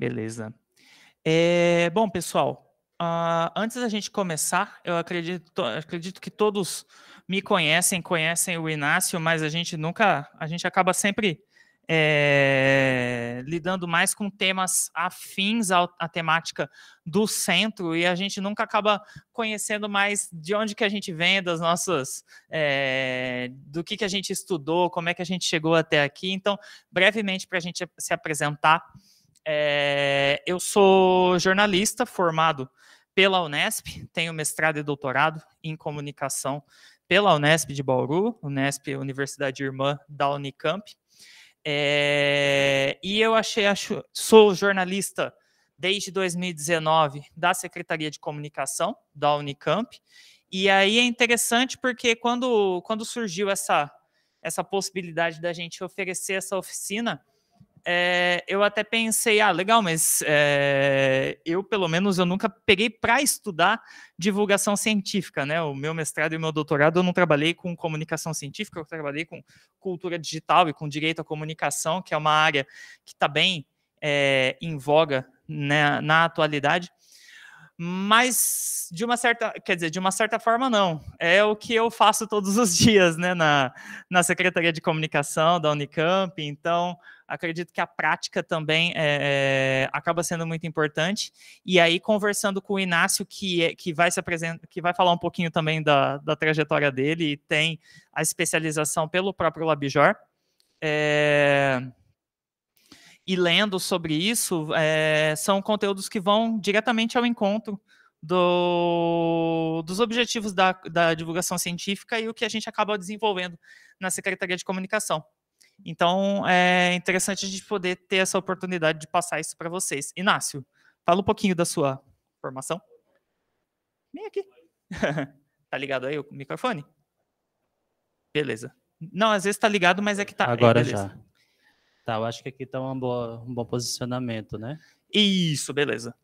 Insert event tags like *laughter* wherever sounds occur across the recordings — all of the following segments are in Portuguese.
Beleza. É, bom, pessoal, uh, antes da gente começar, eu acredito, acredito que todos me conhecem, conhecem o Inácio, mas a gente nunca, a gente acaba sempre é, lidando mais com temas afins à, à, temática do centro e a gente nunca acaba conhecendo mais de onde que a gente vem, das nossas, é, do que que a gente estudou, como é que a gente chegou até aqui. Então, brevemente para a gente se apresentar. É, eu sou jornalista formado pela Unesp, tenho mestrado e doutorado em comunicação pela Unesp de Bauru, Unesp Universidade Irmã da Unicamp. É, e eu achei, acho, sou jornalista desde 2019 da Secretaria de Comunicação da Unicamp. E aí é interessante porque quando, quando surgiu essa, essa possibilidade da gente oferecer essa oficina, é, eu até pensei, ah, legal, mas é, eu, pelo menos, eu nunca peguei para estudar divulgação científica, né? O meu mestrado e o meu doutorado eu não trabalhei com comunicação científica, eu trabalhei com cultura digital e com direito à comunicação, que é uma área que está bem é, em voga né, na atualidade. Mas de uma certa, quer dizer, de uma certa forma não. É o que eu faço todos os *laughs* dias, né, na, na Secretaria de Comunicação da Unicamp, então acredito que a prática também é, acaba sendo muito importante. E aí, conversando com o Inácio, que, é, que vai se apresentar, que vai falar um pouquinho também da, da trajetória dele e tem a especialização pelo próprio Labjor. É, e lendo sobre isso, são conteúdos que vão diretamente ao encontro do, dos objetivos da, da divulgação científica e o que a gente acaba desenvolvendo na Secretaria de Comunicação. Então, é interessante a gente poder ter essa oportunidade de passar isso para vocês. Inácio, fala um pouquinho da sua formação. Vem aqui. *laughs* tá ligado aí o microfone? Beleza. Não, às vezes tá ligado, mas é que tá. É, Agora é, já. Tá, eu acho que aqui está um bom posicionamento, né? Isso, beleza.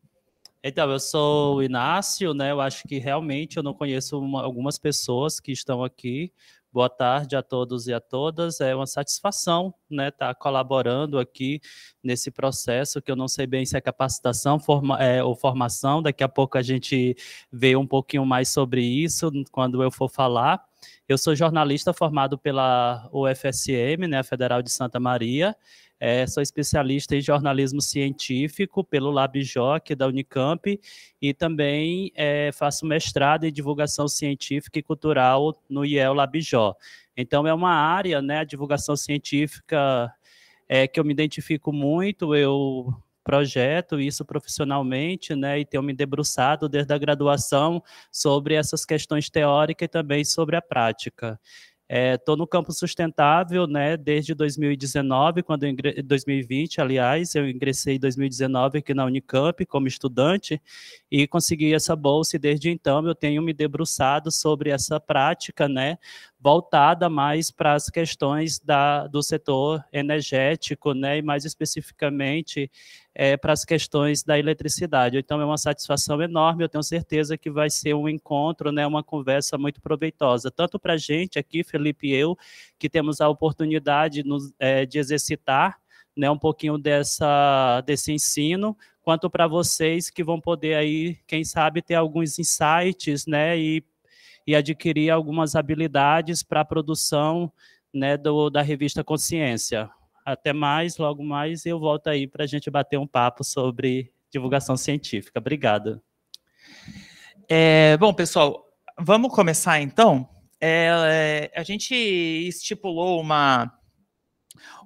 Então, eu sou o Inácio, né? Eu acho que realmente eu não conheço uma, algumas pessoas que estão aqui Boa tarde a todos e a todas. É uma satisfação né, estar tá colaborando aqui nesse processo, que eu não sei bem se é capacitação forma, é, ou formação. Daqui a pouco a gente vê um pouquinho mais sobre isso quando eu for falar. Eu sou jornalista formado pela UFSM, né, a Federal de Santa Maria. É, sou especialista em jornalismo científico pelo LabJoc é da Unicamp e também é, faço mestrado em divulgação científica e cultural no IEL LabJó. Então, é uma área, né, a divulgação científica, é, que eu me identifico muito, eu projeto isso profissionalmente, né, e tenho me debruçado desde a graduação sobre essas questões teóricas e também sobre a prática. Estou é, no campo sustentável né, desde 2019, quando 2020, aliás, eu ingressei em 2019 aqui na Unicamp como estudante e consegui essa bolsa. E desde então eu tenho me debruçado sobre essa prática, né, voltada mais para as questões da, do setor energético, né, e mais especificamente é, para as questões da eletricidade. Então, é uma satisfação enorme, eu tenho certeza que vai ser um encontro, né, uma conversa muito proveitosa, tanto para a gente aqui, Felipe e eu, que temos a oportunidade nos, é, de exercitar né, um pouquinho dessa, desse ensino, quanto para vocês que vão poder aí, quem sabe, ter alguns insights né, e e adquirir algumas habilidades para a produção né, do, da revista Consciência. Até mais, logo mais, eu volto aí para a gente bater um papo sobre divulgação científica. Obrigado. É, bom, pessoal, vamos começar então. É, a gente estipulou uma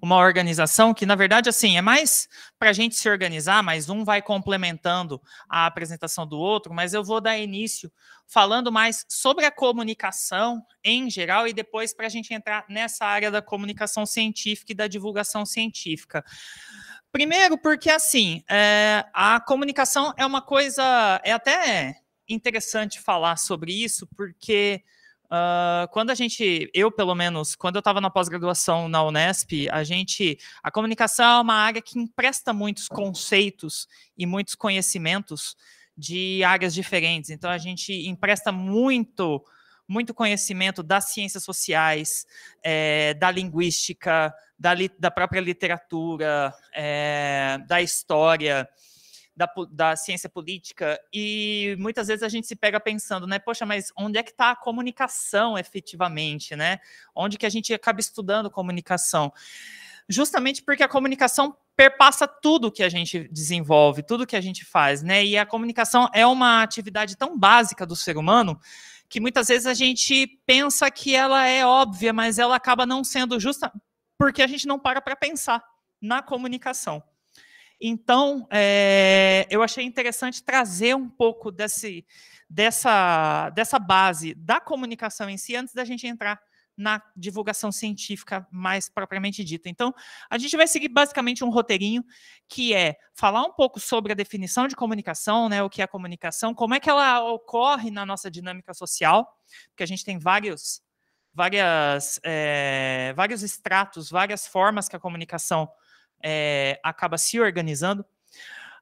uma organização que, na verdade, assim, é mais para a gente se organizar, mas um vai complementando a apresentação do outro, mas eu vou dar início falando mais sobre a comunicação em geral e depois para a gente entrar nessa área da comunicação científica e da divulgação científica. Primeiro, porque assim, é, a comunicação é uma coisa, é até interessante falar sobre isso, porque Uh, quando a gente, eu pelo menos, quando eu estava na pós-graduação na Unesp, a gente, a comunicação é uma área que empresta muitos conceitos e muitos conhecimentos de áreas diferentes. Então a gente empresta muito, muito conhecimento das ciências sociais, é, da linguística, da, li, da própria literatura, é, da história da, da ciência política, e muitas vezes a gente se pega pensando, né? Poxa, mas onde é que está a comunicação efetivamente, né? Onde que a gente acaba estudando comunicação? Justamente porque a comunicação perpassa tudo que a gente desenvolve, tudo que a gente faz, né? E a comunicação é uma atividade tão básica do ser humano que muitas vezes a gente pensa que ela é óbvia, mas ela acaba não sendo justa porque a gente não para para pensar na comunicação. Então, é, eu achei interessante trazer um pouco desse, dessa, dessa base da comunicação em si antes da gente entrar na divulgação científica mais propriamente dita. Então, a gente vai seguir basicamente um roteirinho que é falar um pouco sobre a definição de comunicação, né, o que é comunicação, como é que ela ocorre na nossa dinâmica social, porque a gente tem vários várias, é, vários estratos, várias formas que a comunicação é, acaba se organizando.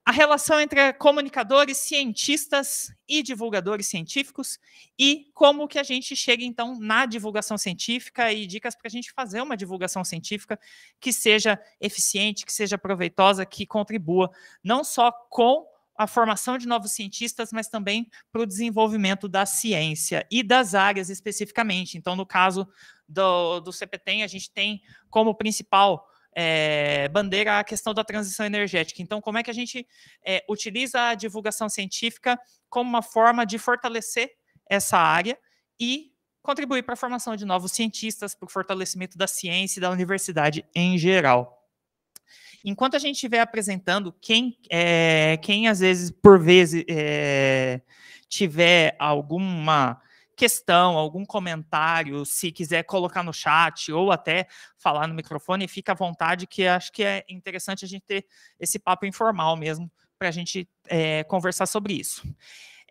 A relação entre comunicadores, cientistas e divulgadores científicos e como que a gente chega, então, na divulgação científica e dicas para a gente fazer uma divulgação científica que seja eficiente, que seja proveitosa, que contribua não só com a formação de novos cientistas, mas também para o desenvolvimento da ciência e das áreas especificamente. Então, no caso do, do CPTEM, a gente tem como principal é, bandeira a questão da transição energética. Então, como é que a gente é, utiliza a divulgação científica como uma forma de fortalecer essa área e contribuir para a formação de novos cientistas, para o fortalecimento da ciência e da universidade em geral. Enquanto a gente estiver apresentando, quem, é, quem às vezes, por vezes, é, tiver alguma questão, algum comentário, se quiser colocar no chat ou até falar no microfone, fica à vontade, que acho que é interessante a gente ter esse papo informal mesmo para a gente é, conversar sobre isso.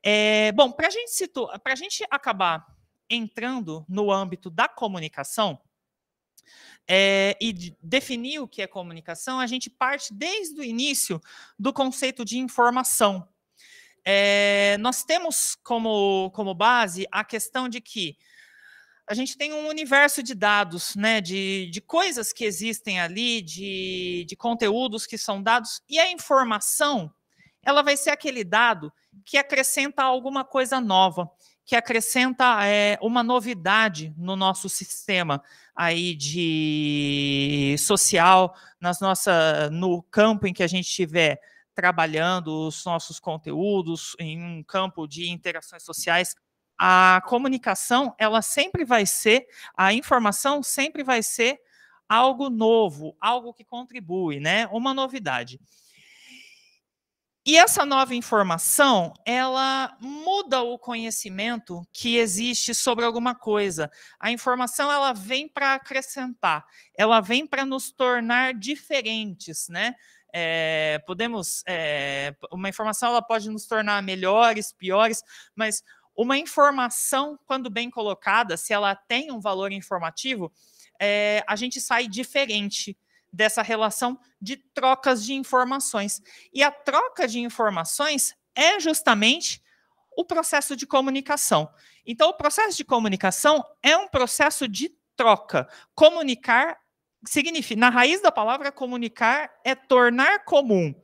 É, bom, para a gente acabar entrando no âmbito da comunicação é, e de definir o que é comunicação, a gente parte desde o início do conceito de informação. É, nós temos como, como base a questão de que a gente tem um universo de dados, né, de, de coisas que existem ali, de, de conteúdos que são dados, e a informação, ela vai ser aquele dado que acrescenta alguma coisa nova, que acrescenta é, uma novidade no nosso sistema aí de social, nas nossa, no campo em que a gente tiver trabalhando os nossos conteúdos em um campo de interações sociais, a comunicação, ela sempre vai ser, a informação sempre vai ser algo novo, algo que contribui, né? Uma novidade. E essa nova informação, ela muda o conhecimento que existe sobre alguma coisa. A informação ela vem para acrescentar, ela vem para nos tornar diferentes, né? é, podemos é, uma informação ela pode nos tornar melhores, piores, mas uma informação, quando bem colocada, se ela tem um valor informativo, é, a gente sai diferente dessa relação de trocas de informações. E a troca de informações é justamente o processo de comunicação. Então, o processo de comunicação é um processo de troca. Comunicar significa, na raiz da palavra comunicar é tornar comum.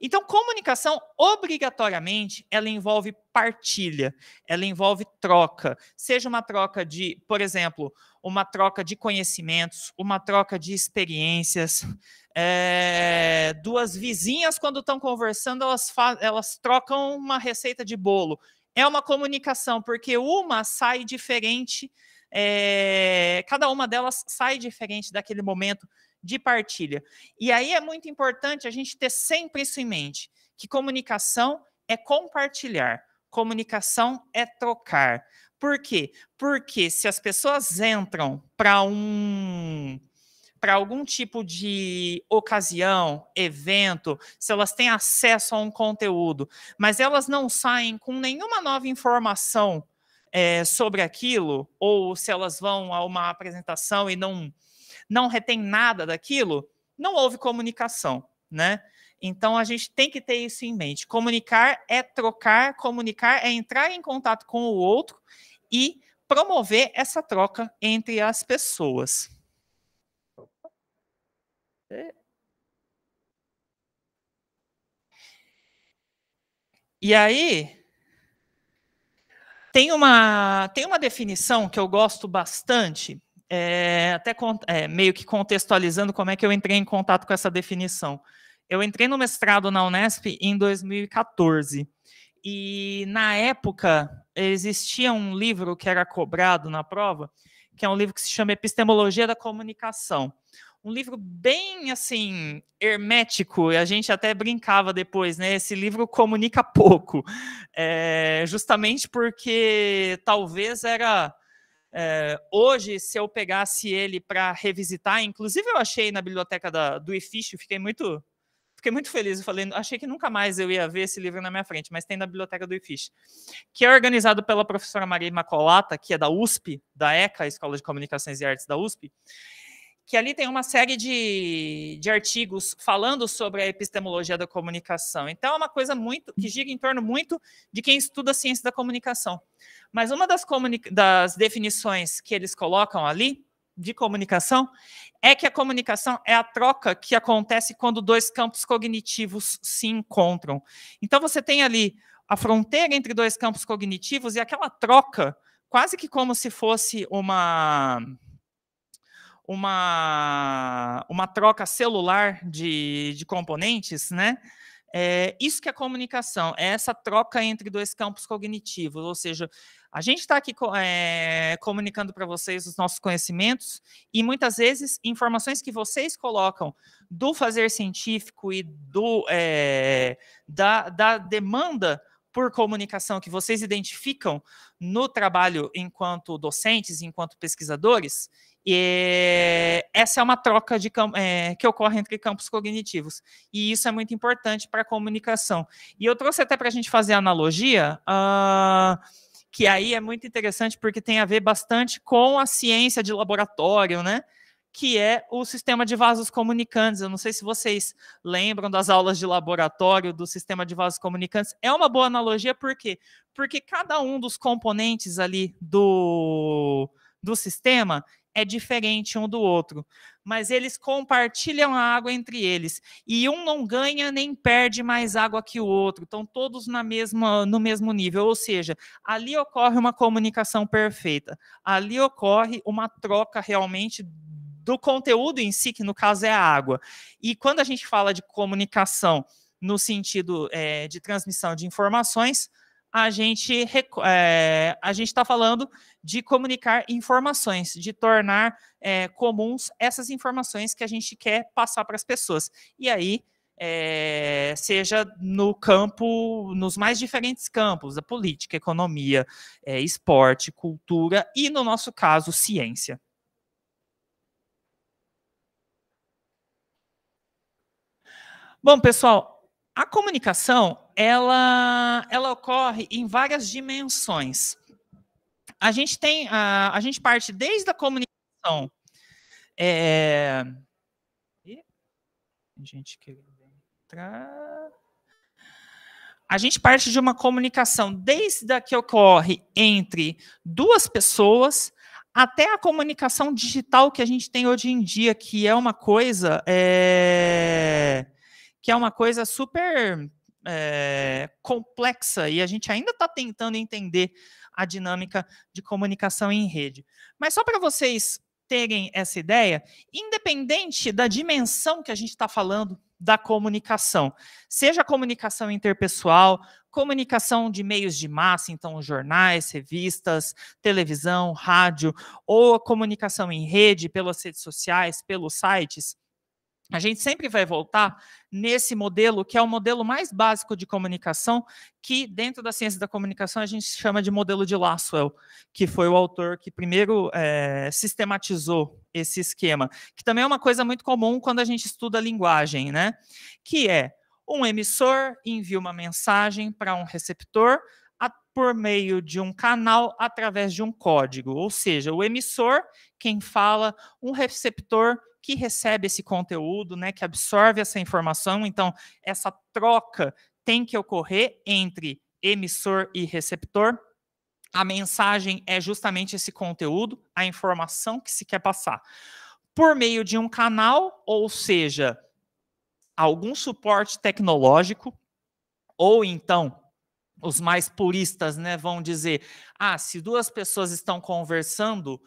Então, comunicação obrigatoriamente ela envolve partilha, ela envolve troca, seja uma troca de, por exemplo, uma troca de conhecimentos, uma troca de experiências. É, duas vizinhas quando estão conversando elas, elas trocam uma receita de bolo. É uma comunicação porque uma sai diferente é, cada uma delas sai diferente daquele momento de partilha. E aí é muito importante a gente ter sempre isso em mente, que comunicação é compartilhar, comunicação é trocar. Por quê? Porque se as pessoas entram para um para algum tipo de ocasião, evento, se elas têm acesso a um conteúdo, mas elas não saem com nenhuma nova informação é, sobre aquilo, ou se elas vão a uma apresentação e não, não retém nada daquilo, não houve comunicação, né? Então a gente tem que ter isso em mente. Comunicar é trocar, comunicar é entrar em contato com o outro e promover essa troca entre as pessoas. E aí, tem uma, tem uma definição que eu gosto bastante, é, até é, meio que contextualizando como é que eu entrei em contato com essa definição. Eu entrei no mestrado na Unesp em 2014. E na época existia um livro que era cobrado na prova, que é um livro que se chama Epistemologia da Comunicação um livro bem assim hermético e a gente até brincava depois, né? Esse livro comunica *laughs* pouco, é, justamente porque talvez era é, hoje se eu pegasse ele para revisitar, inclusive eu achei na biblioteca da, do IFISH, fiquei muito fiquei muito feliz, falando, falei, achei que nunca mais eu ia ver esse livro na minha frente, mas tem na biblioteca do IFISH, que é organizado pela professora Maria Imacolata, que é da USP, da ECA, Escola de Comunicações e Artes da USP, que ali tem uma série de, de artigos falando sobre a epistemologia da comunicação. Então, é uma coisa muito que gira em torno muito de quem estuda a ciência da comunicação. Mas uma das, das definições que eles colocam ali de comunicação é que a comunicação é a troca que acontece quando dois campos cognitivos se encontram. Então, você tem ali a fronteira entre dois campos cognitivos e aquela troca, quase que como se fosse uma uma, uma troca celular de, de componentes, né? É, isso que é comunicação, é essa troca entre dois campos cognitivos, ou seja, a gente está aqui é, comunicando para vocês os nossos conhecimentos e muitas vezes informações que vocês colocam do fazer científico e do é, da, da demanda por comunicação que vocês identificam no trabalho enquanto docentes, enquanto pesquisadores, e essa é uma troca de, é, que ocorre entre campos cognitivos. E isso é muito importante para a comunicação. E eu trouxe até para a gente fazer analogia. Uh, que aí é muito interessante porque tem a ver bastante com a ciência de laboratório, né? que é o sistema de vasos comunicantes. Eu não sei se vocês lembram das aulas de laboratório do sistema de vasos comunicantes. É uma boa analogia, por quê? Porque cada um dos componentes ali do, do sistema, é diferente um do outro, mas eles compartilham a água entre eles e um não ganha nem perde mais água que o outro, estão todos na mesma no mesmo nível, ou seja, ali ocorre uma comunicação perfeita, ali ocorre uma troca realmente do conteúdo em si, que no caso é a água. E quando a gente fala de comunicação no sentido é, de transmissão de informações, a gente é, a gente está falando de comunicar informações, de tornar é, comuns essas informações que a gente quer passar para as pessoas. E aí é, seja no campo, nos mais diferentes campos, da política, economia, esporte, cultura e, no nosso caso, ciência. Bom, pessoal, a comunicação ela, ela ocorre em várias dimensões. A gente tem, a, a gente parte desde a comunicação. É... A gente entrar. A gente parte de uma comunicação desde a que ocorre entre duas pessoas até a comunicação digital que a gente tem hoje em dia, que é uma coisa é, que é uma coisa super é, complexa e a gente ainda está tentando entender a dinâmica de comunicação em rede. Mas só para vocês terem essa ideia, independente da dimensão que a gente está falando da comunicação, seja comunicação interpessoal, comunicação de meios de massa, então jornais, revistas, televisão, rádio, ou a comunicação em rede, pelas redes sociais, pelos sites, a gente sempre vai voltar nesse modelo, que é o modelo mais básico de comunicação, que dentro da ciência da comunicação a gente chama de modelo de Laswell, que foi o autor que primeiro é, sistematizou esse esquema, que também é uma coisa muito comum quando a gente estuda linguagem, né? Que é um emissor envia uma mensagem para um receptor a, por meio de um canal através de um código, ou seja, o emissor, quem fala, um receptor que recebe esse conteúdo, né, que absorve essa informação. Então, essa troca tem que ocorrer entre emissor e receptor. A mensagem é justamente esse conteúdo, a informação que se quer passar. Por meio de um canal, ou seja, algum suporte tecnológico, ou então os mais puristas né, vão dizer: ah, se duas pessoas estão conversando,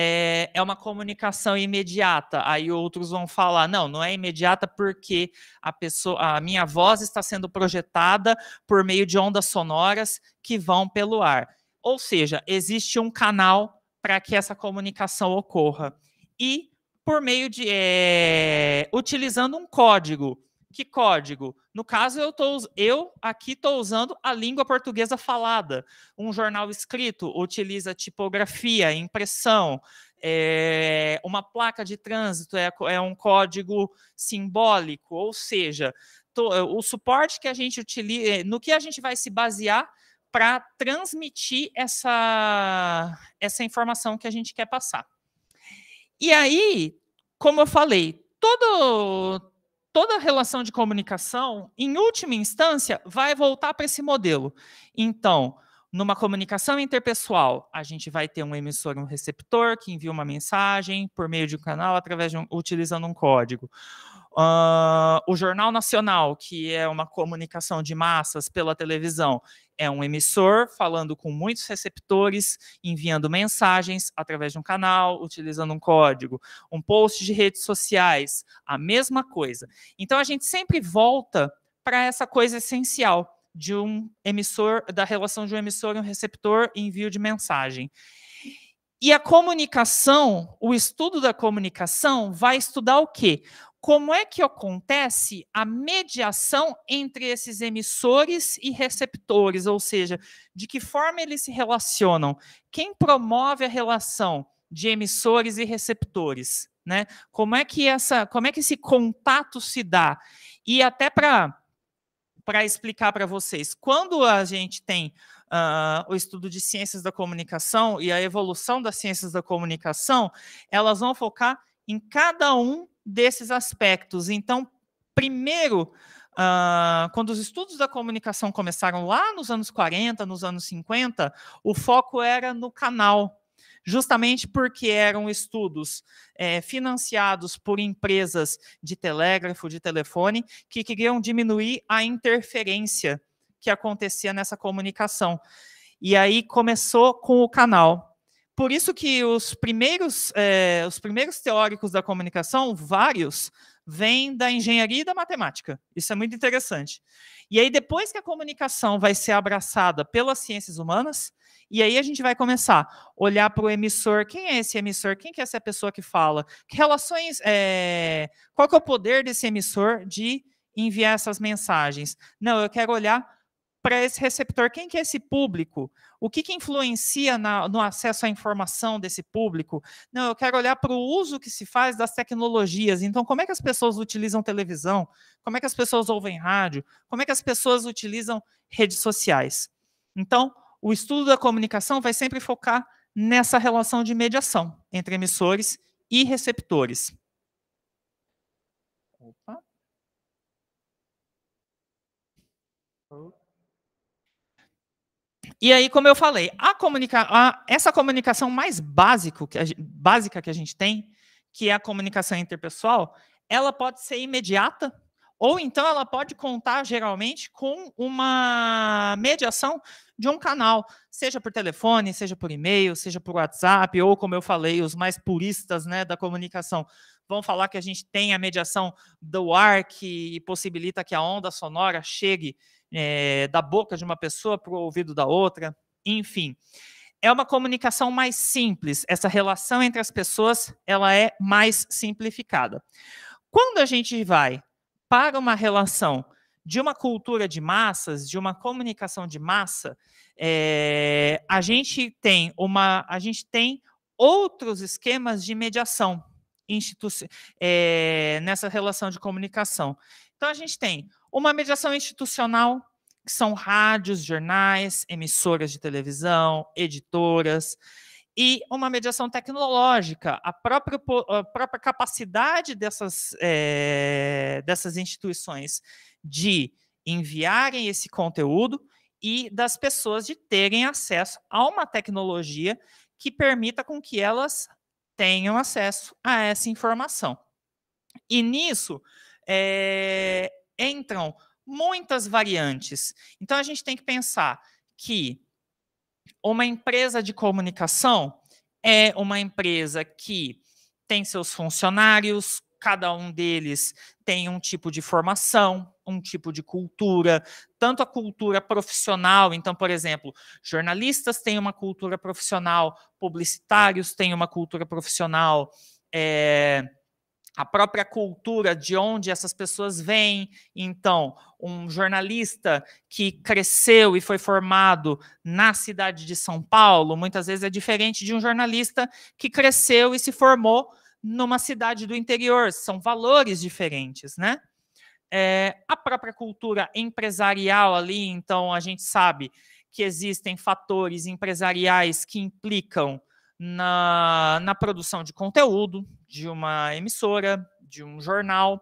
é, é uma comunicação imediata. Aí outros vão falar, não, não é imediata porque a pessoa, a minha voz está sendo projetada por meio de ondas sonoras que vão pelo ar. Ou seja, existe um canal para que essa comunicação ocorra. E por meio de é, utilizando um código que código? No caso, eu, tô, eu aqui estou usando a língua portuguesa falada. Um jornal escrito utiliza tipografia, impressão. É, uma placa de trânsito é, é um código simbólico, ou seja, eh, o suporte que a gente utiliza, eh, no que a gente vai se basear para transmitir essa, essa informação que a gente quer passar. E aí, como eu falei, todo toda relação de comunicação, em última instância, vai voltar para esse modelo. Então, numa comunicação interpessoal, a gente vai ter um emissor, um receptor que envia uma mensagem por meio de um canal através de um, utilizando um código. Uh, o Jornal Nacional, que é uma comunicação de massas pela televisão, é um emissor falando com muitos receptores, enviando mensagens através de um canal, utilizando um código, um post de redes sociais, a mesma coisa. Então a gente sempre volta para essa coisa essencial de um emissor, da relação de um emissor e um receptor e envio de mensagem. E a comunicação, o estudo da comunicação vai estudar o quê? como é que acontece a mediação entre esses emissores e receptores, ou seja, de que forma eles se relacionam, quem promove a relação de emissores e receptores, né? Como é que essa, como é que esse contato se dá? E até para para explicar para vocês, quando a gente tem Uh, o estudo de ciências da comunicação e a evolução das ciências da comunicação, elas vão focar em cada um desses aspectos. Então, primeiro, Uh, quando os estudos da comunicação começaram lá nos anos 40, nos anos 50, o foco era no canal, justamente porque eram estudos é, financiados por empresas de telégrafo, de telefone, que queriam diminuir a interferência que acontecia nessa comunicação. E aí começou com o canal. Por isso que os primeiros, é, os primeiros teóricos da comunicação, vários, vêm da engenharia e da matemática. Isso é muito interessante. E aí, depois que a comunicação vai ser abraçada pelas ciências humanas, e aí a gente vai começar a olhar para o emissor. Quem é esse emissor? Quem que é essa pessoa que fala? Que relações. É... Qual que é o poder desse emissor de enviar essas mensagens? Não, eu quero olhar para esse receptor? Quem que é esse público? O que, que influencia na, no acesso à informação desse público? Não, eu quero olhar para o uso que se faz das tecnologias. Então, como é que as pessoas utilizam televisão? Como é que as pessoas ouvem rádio? Como é que as pessoas utilizam redes sociais? Então, o estudo da comunicação vai sempre focar nessa relação de mediação entre emissores e receptores. E aí, como eu falei, a comunica a, essa comunicação mais básico, que a, básica que a gente tem, que é a comunicação interpessoal, ela pode ser imediata, ou então ela pode contar geralmente com uma mediação de um canal, seja por telefone, seja por e-mail, seja por WhatsApp, ou como eu falei, os mais puristas né, da comunicação vão falar que a gente tem a mediação do ar que possibilita que a onda sonora chegue é, da boca de uma pessoa para o ouvido da outra, enfim. É uma comunicação mais simples. Essa relação entre as pessoas ela é mais simplificada. Quando a gente vai para uma relação de uma cultura de massas, de uma comunicação de massa, é, a gente tem uma, a gente tem outros esquemas de mediação é, nessa relação de comunicação. Então a gente tem uma mediação institucional, que são rádios, jornais, emissoras de televisão, editoras, e uma mediação tecnológica, a própria, a própria capacidade dessas, é, dessas instituições de enviarem esse conteúdo e das pessoas de terem acesso a uma tecnologia que permita com que elas tenham acesso a essa informação. E nisso, é, entram muitas variantes. Então a gente tem que pensar que uma empresa de comunicação é uma empresa que tem seus funcionários, cada um deles tem um tipo de formação, um tipo de cultura, tanto a cultura profissional, então, por exemplo, jornalistas têm uma cultura profissional, publicitários têm uma cultura profissional, é, a própria cultura de onde essas pessoas vêm. Então, um jornalista que cresceu e foi formado na cidade de São Paulo, muitas vezes é diferente de um jornalista que cresceu e se formou numa cidade do interior. São valores diferentes, né? É, a própria cultura empresarial ali, então a gente sabe que existem fatores empresariais que implicam na, na produção de conteúdo de uma emissora, de um jornal.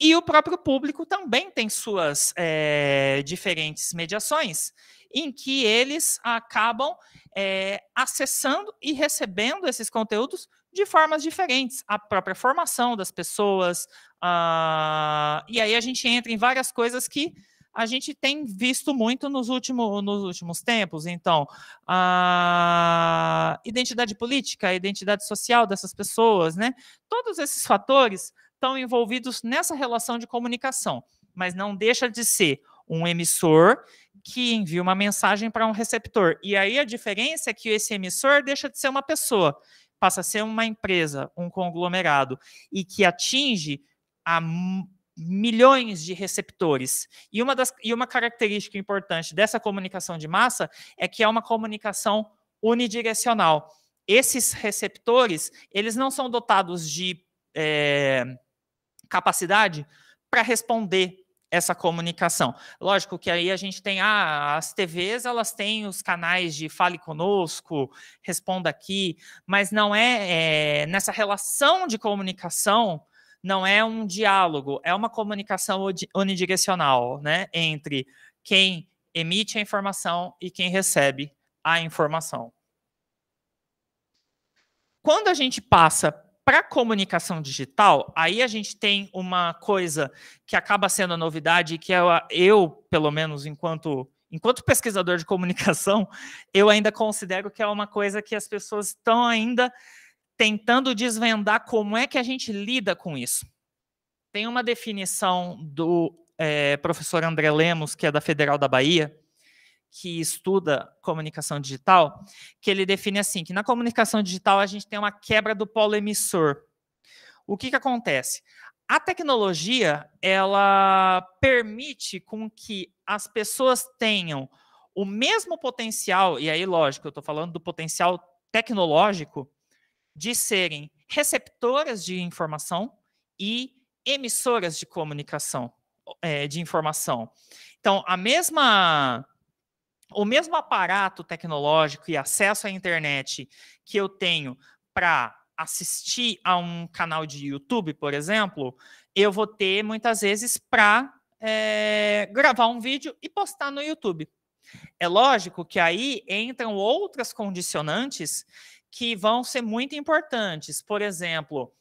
E o próprio público também tem suas é, diferentes mediações, em que eles acabam é, acessando e recebendo esses conteúdos de formas diferentes. A própria formação das pessoas. Ah, e aí a gente entra em várias coisas que a gente tem visto muito nos, último, nos últimos tempos. Então, a identidade política, a identidade social dessas pessoas, né? Todos esses fatores estão envolvidos nessa relação de comunicação, mas não deixa de ser um emissor que envia uma mensagem para um receptor. E aí a diferença é que esse emissor deixa de ser uma pessoa, passa a ser uma empresa, um conglomerado, e que atinge a milhões de receptores. E uma, das, e uma característica importante dessa comunicação de massa é que é uma comunicação unidirecional. Esses receptores, eles não são dotados de é, capacidade para responder essa comunicação. Lógico que aí a gente tem ah, as TVs, elas têm os canais de fale conosco, responda aqui, mas não é, é nessa relação de comunicação não é um diálogo, é uma comunicação unidirecional, né, entre quem emite a informação e quem recebe a informação. Quando a gente passa para comunicação digital, aí a gente tem uma coisa que acaba sendo a novidade, que eu, eu, pelo menos enquanto enquanto pesquisador de comunicação, eu ainda considero que é uma coisa que as pessoas estão ainda tentando desvendar como é que a gente lida com isso. Tem uma definição do é, professor André Lemos, que é da Federal da Bahia, que estuda comunicação digital, que ele define assim, que na comunicação digital a gente tem uma quebra do polo emissor. O que, que acontece? A tecnologia, ela permite com que as pessoas tenham o mesmo potencial, e aí, lógico, eu estou falando do potencial tecnológico, de serem receptoras de informação e emissoras de comunicação, é, de informação. Então, a mesma o mesmo aparato tecnológico e acesso à internet que eu tenho para assistir a um canal de YouTube, por exemplo, eu vou ter muitas vezes para é, gravar um vídeo e postar no YouTube. É lógico que aí entram outras condicionantes que vão ser muito importantes. Por exemplo,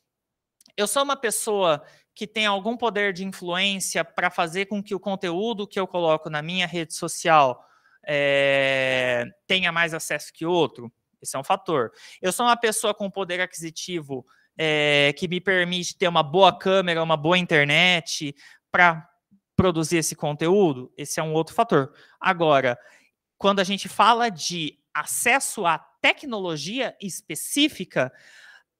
eu sou uma pessoa que tem algum poder de influência para fazer com que o conteúdo que eu coloco na minha rede social é, tenha mais acesso que outro? Esse é um fator. Eu sou uma pessoa com poder aquisitivo é, que me permite ter uma boa câmera, uma boa internet para produzir esse conteúdo? Esse é um outro fator. Agora, quando a gente fala de acesso à tecnologia específica,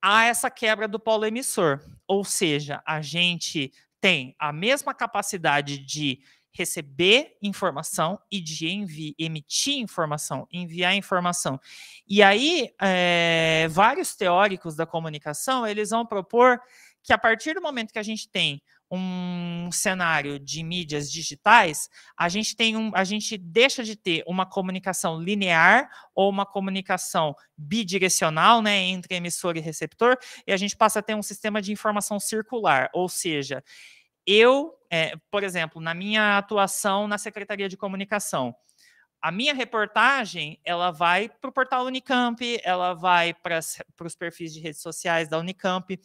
a essa quebra do polo emissor. Ou seja, a gente tem a mesma capacidade de receber informação e de envi emitir informação, enviar informação. E aí, é, vários teóricos da comunicação, eles vão propor que a partir do momento que a gente tem um cenário de mídias digitais, a gente tem um, a gente deixa de ter uma comunicação linear ou uma comunicação bidirecional, né, entre emissor e receptor, e a gente passa a ter um sistema de informação circular, ou seja, eu, é, por exemplo, na minha atuação na Secretaria de Comunicação, a minha reportagem ela vai para o portal Unicamp, ela vai para os perfis de redes sociais da Unicamp.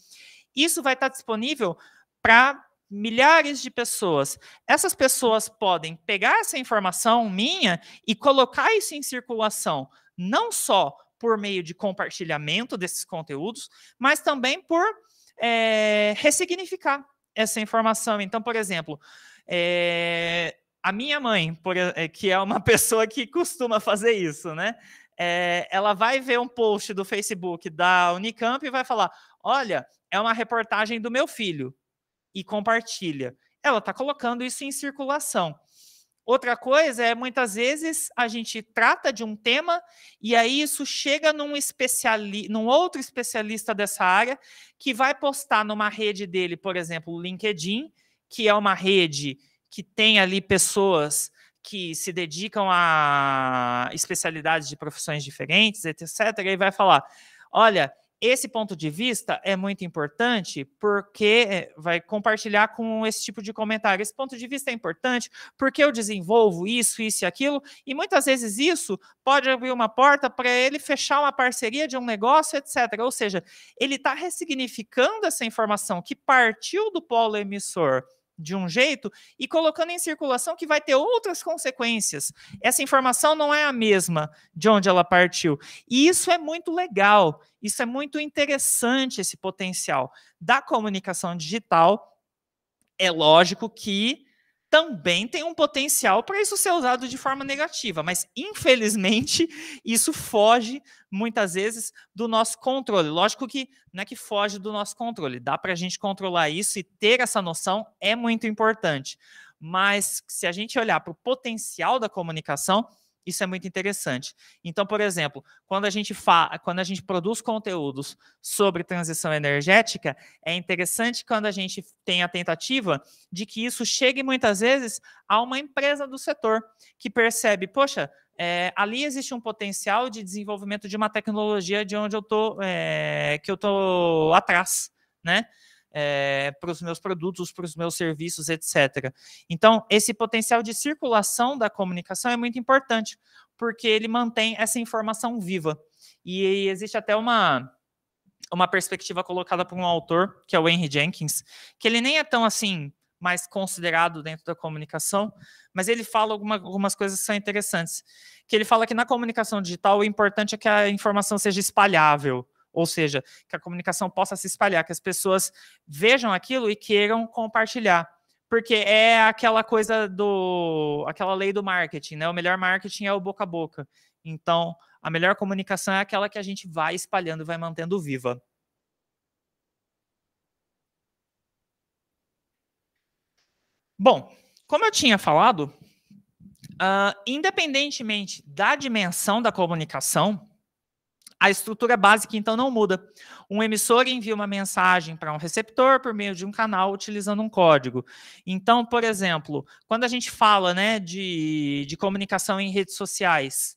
Isso vai estar tá disponível para milhares de pessoas. Essas pessoas podem pegar essa informação minha e colocar isso em circulação, não só por meio de compartilhamento desses conteúdos, mas também por é, ressignificar essa informação. Então, por exemplo, é, a minha mãe, por, eh, que é uma *laughs* pessoa que costuma fazer isso, né? ela vai ver um post do Facebook da Unicamp e vai falar: Olha, é uma reportagem do meu filho e compartilha. Ela está colocando isso em circulação. Outra coisa é, muitas vezes, a gente trata de um tema e aí isso chega num, especiali num outro especialista dessa área que vai postar numa rede dele, por exemplo, o LinkedIn, que é uma rede que tem ali pessoas que se dedicam a especialidades de profissões diferentes, etc. E vai falar: olha, esse ponto de vista é muito importante porque eh, vai compartilhar com esse tipo de comentário. Esse ponto de vista é importante porque eu desenvolvo isso, isso e aquilo, e muitas vezes isso pode abrir uma porta para ele fechar uma parceria de um negócio, etc. Ou seja, ele está ressignificando essa informação que partiu do polo emissor de um jeito e colocando em circulação que vai ter outras consequências. Essa informação não é a mesma de onde ela partiu. E isso é muito legal, isso é muito interessante, esse potencial da comunicação digital. É lógico que também tem um potencial para isso ser usado de forma negativa, mas infelizmente *laughs* isso foge muitas vezes do nosso controle. Lógico que não é que foge do nosso controle, dá para a gente controlar isso e ter essa noção é muito importante. Mas se a gente olhar para o potencial da comunicação, isso é muito interessante. Então, por exemplo, quando a gente fala, quando a gente produz conteúdos sobre transição energética, é interessante quando a gente tem a tentativa de que isso chegue muitas vezes a uma empresa do setor que percebe, poxa, é, ali existe um potencial de desenvolvimento de uma tecnologia de onde eu tô, é, que eu tô atrás, né? é, para os meus produtos, para os meus serviços, etc. Então, esse potencial de circulação da comunicação é muito importante, porque ele mantém essa informação viva. E, e existe até uma, uma perspectiva colocada por um autor, que é o Henry Jenkins, que ele nem é tão assim mais considerado dentro da comunicação, mas ele fala alguma, algumas coisas que são interessantes. Que ele fala que na comunicação digital o importante é que a informação seja espalhável, ou seja, que a comunicação possa se espalhar, que as pessoas vejam aquilo e queiram compartilhar. Porque é aquela coisa do. aquela lei do marketing, né? O melhor marketing é o boca a boca. Então, a melhor comunicação é aquela que a gente vai espalhando, vai mantendo viva. Bom, como eu tinha falado, uh, independentemente da dimensão da comunicação, a estrutura é básica, então, não muda. Um emissor envia uma mensagem para um receptor por meio de um canal utilizando um código. Então, por exemplo, quando a gente fala né, de, de comunicação em redes sociais,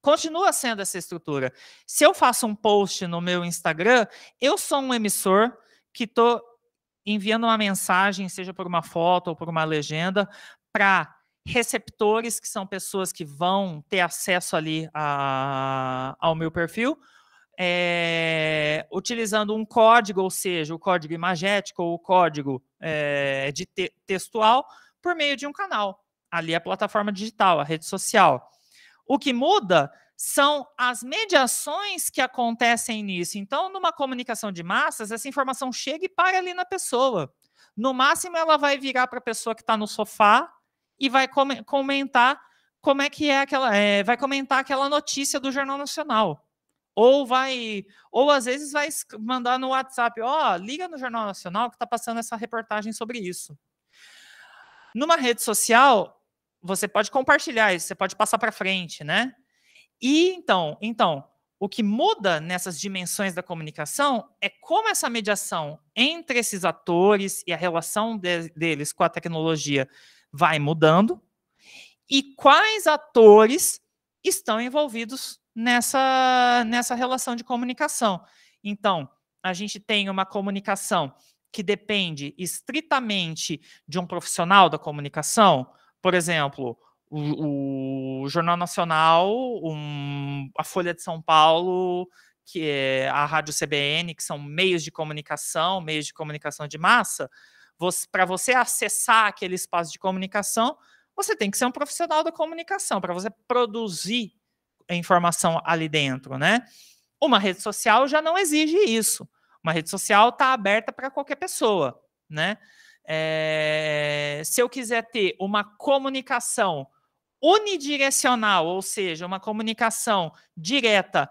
continua sendo essa estrutura. Se eu faço um post no meu Instagram, eu sou um emissor que estou enviando uma mensagem, seja por uma foto ou por uma legenda, para receptores, que são pessoas que vão ter acesso ali a, ao meu perfil, é, utilizando um código, ou seja, o código imagético ou o código é, de te textual, por meio de um canal. Ali é a plataforma digital, a rede social. O que muda são as mediações que acontecem nisso. Então, numa comunicação de massas, essa informação chega e para ali na pessoa. No máximo, ela vai virar para a pessoa que está no sofá e vai com comentar como é que é aquela. É, vai comentar aquela notícia do Jornal Nacional. Ou vai. Ou às vezes vai mandar no WhatsApp, ó, oh, liga no Jornal Nacional que está passando essa reportagem sobre isso. Numa rede social, você pode compartilhar isso, você pode passar para frente, né? E então, então, o que muda nessas dimensões da comunicação é como essa mediação entre esses atores e a relação de, deles com a tecnologia vai mudando e quais atores estão envolvidos nessa, nessa relação de comunicação. Então, a gente tem uma comunicação que depende estritamente de um profissional da comunicação, por exemplo, o, o Jornal Nacional, um, a Folha de São Paulo, que é a Rádio CBN, que são meios de comunicação, meios de comunicação de massa, para você acessar aquele espaço de comunicação, você tem que ser um profissional da comunicação, para você produzir a informação ali dentro, né? Uma rede social já não exige isso. Uma rede social está aberta para qualquer pessoa, né? É, se eu quiser ter uma comunicação unidirecional, ou seja, uma comunicação direta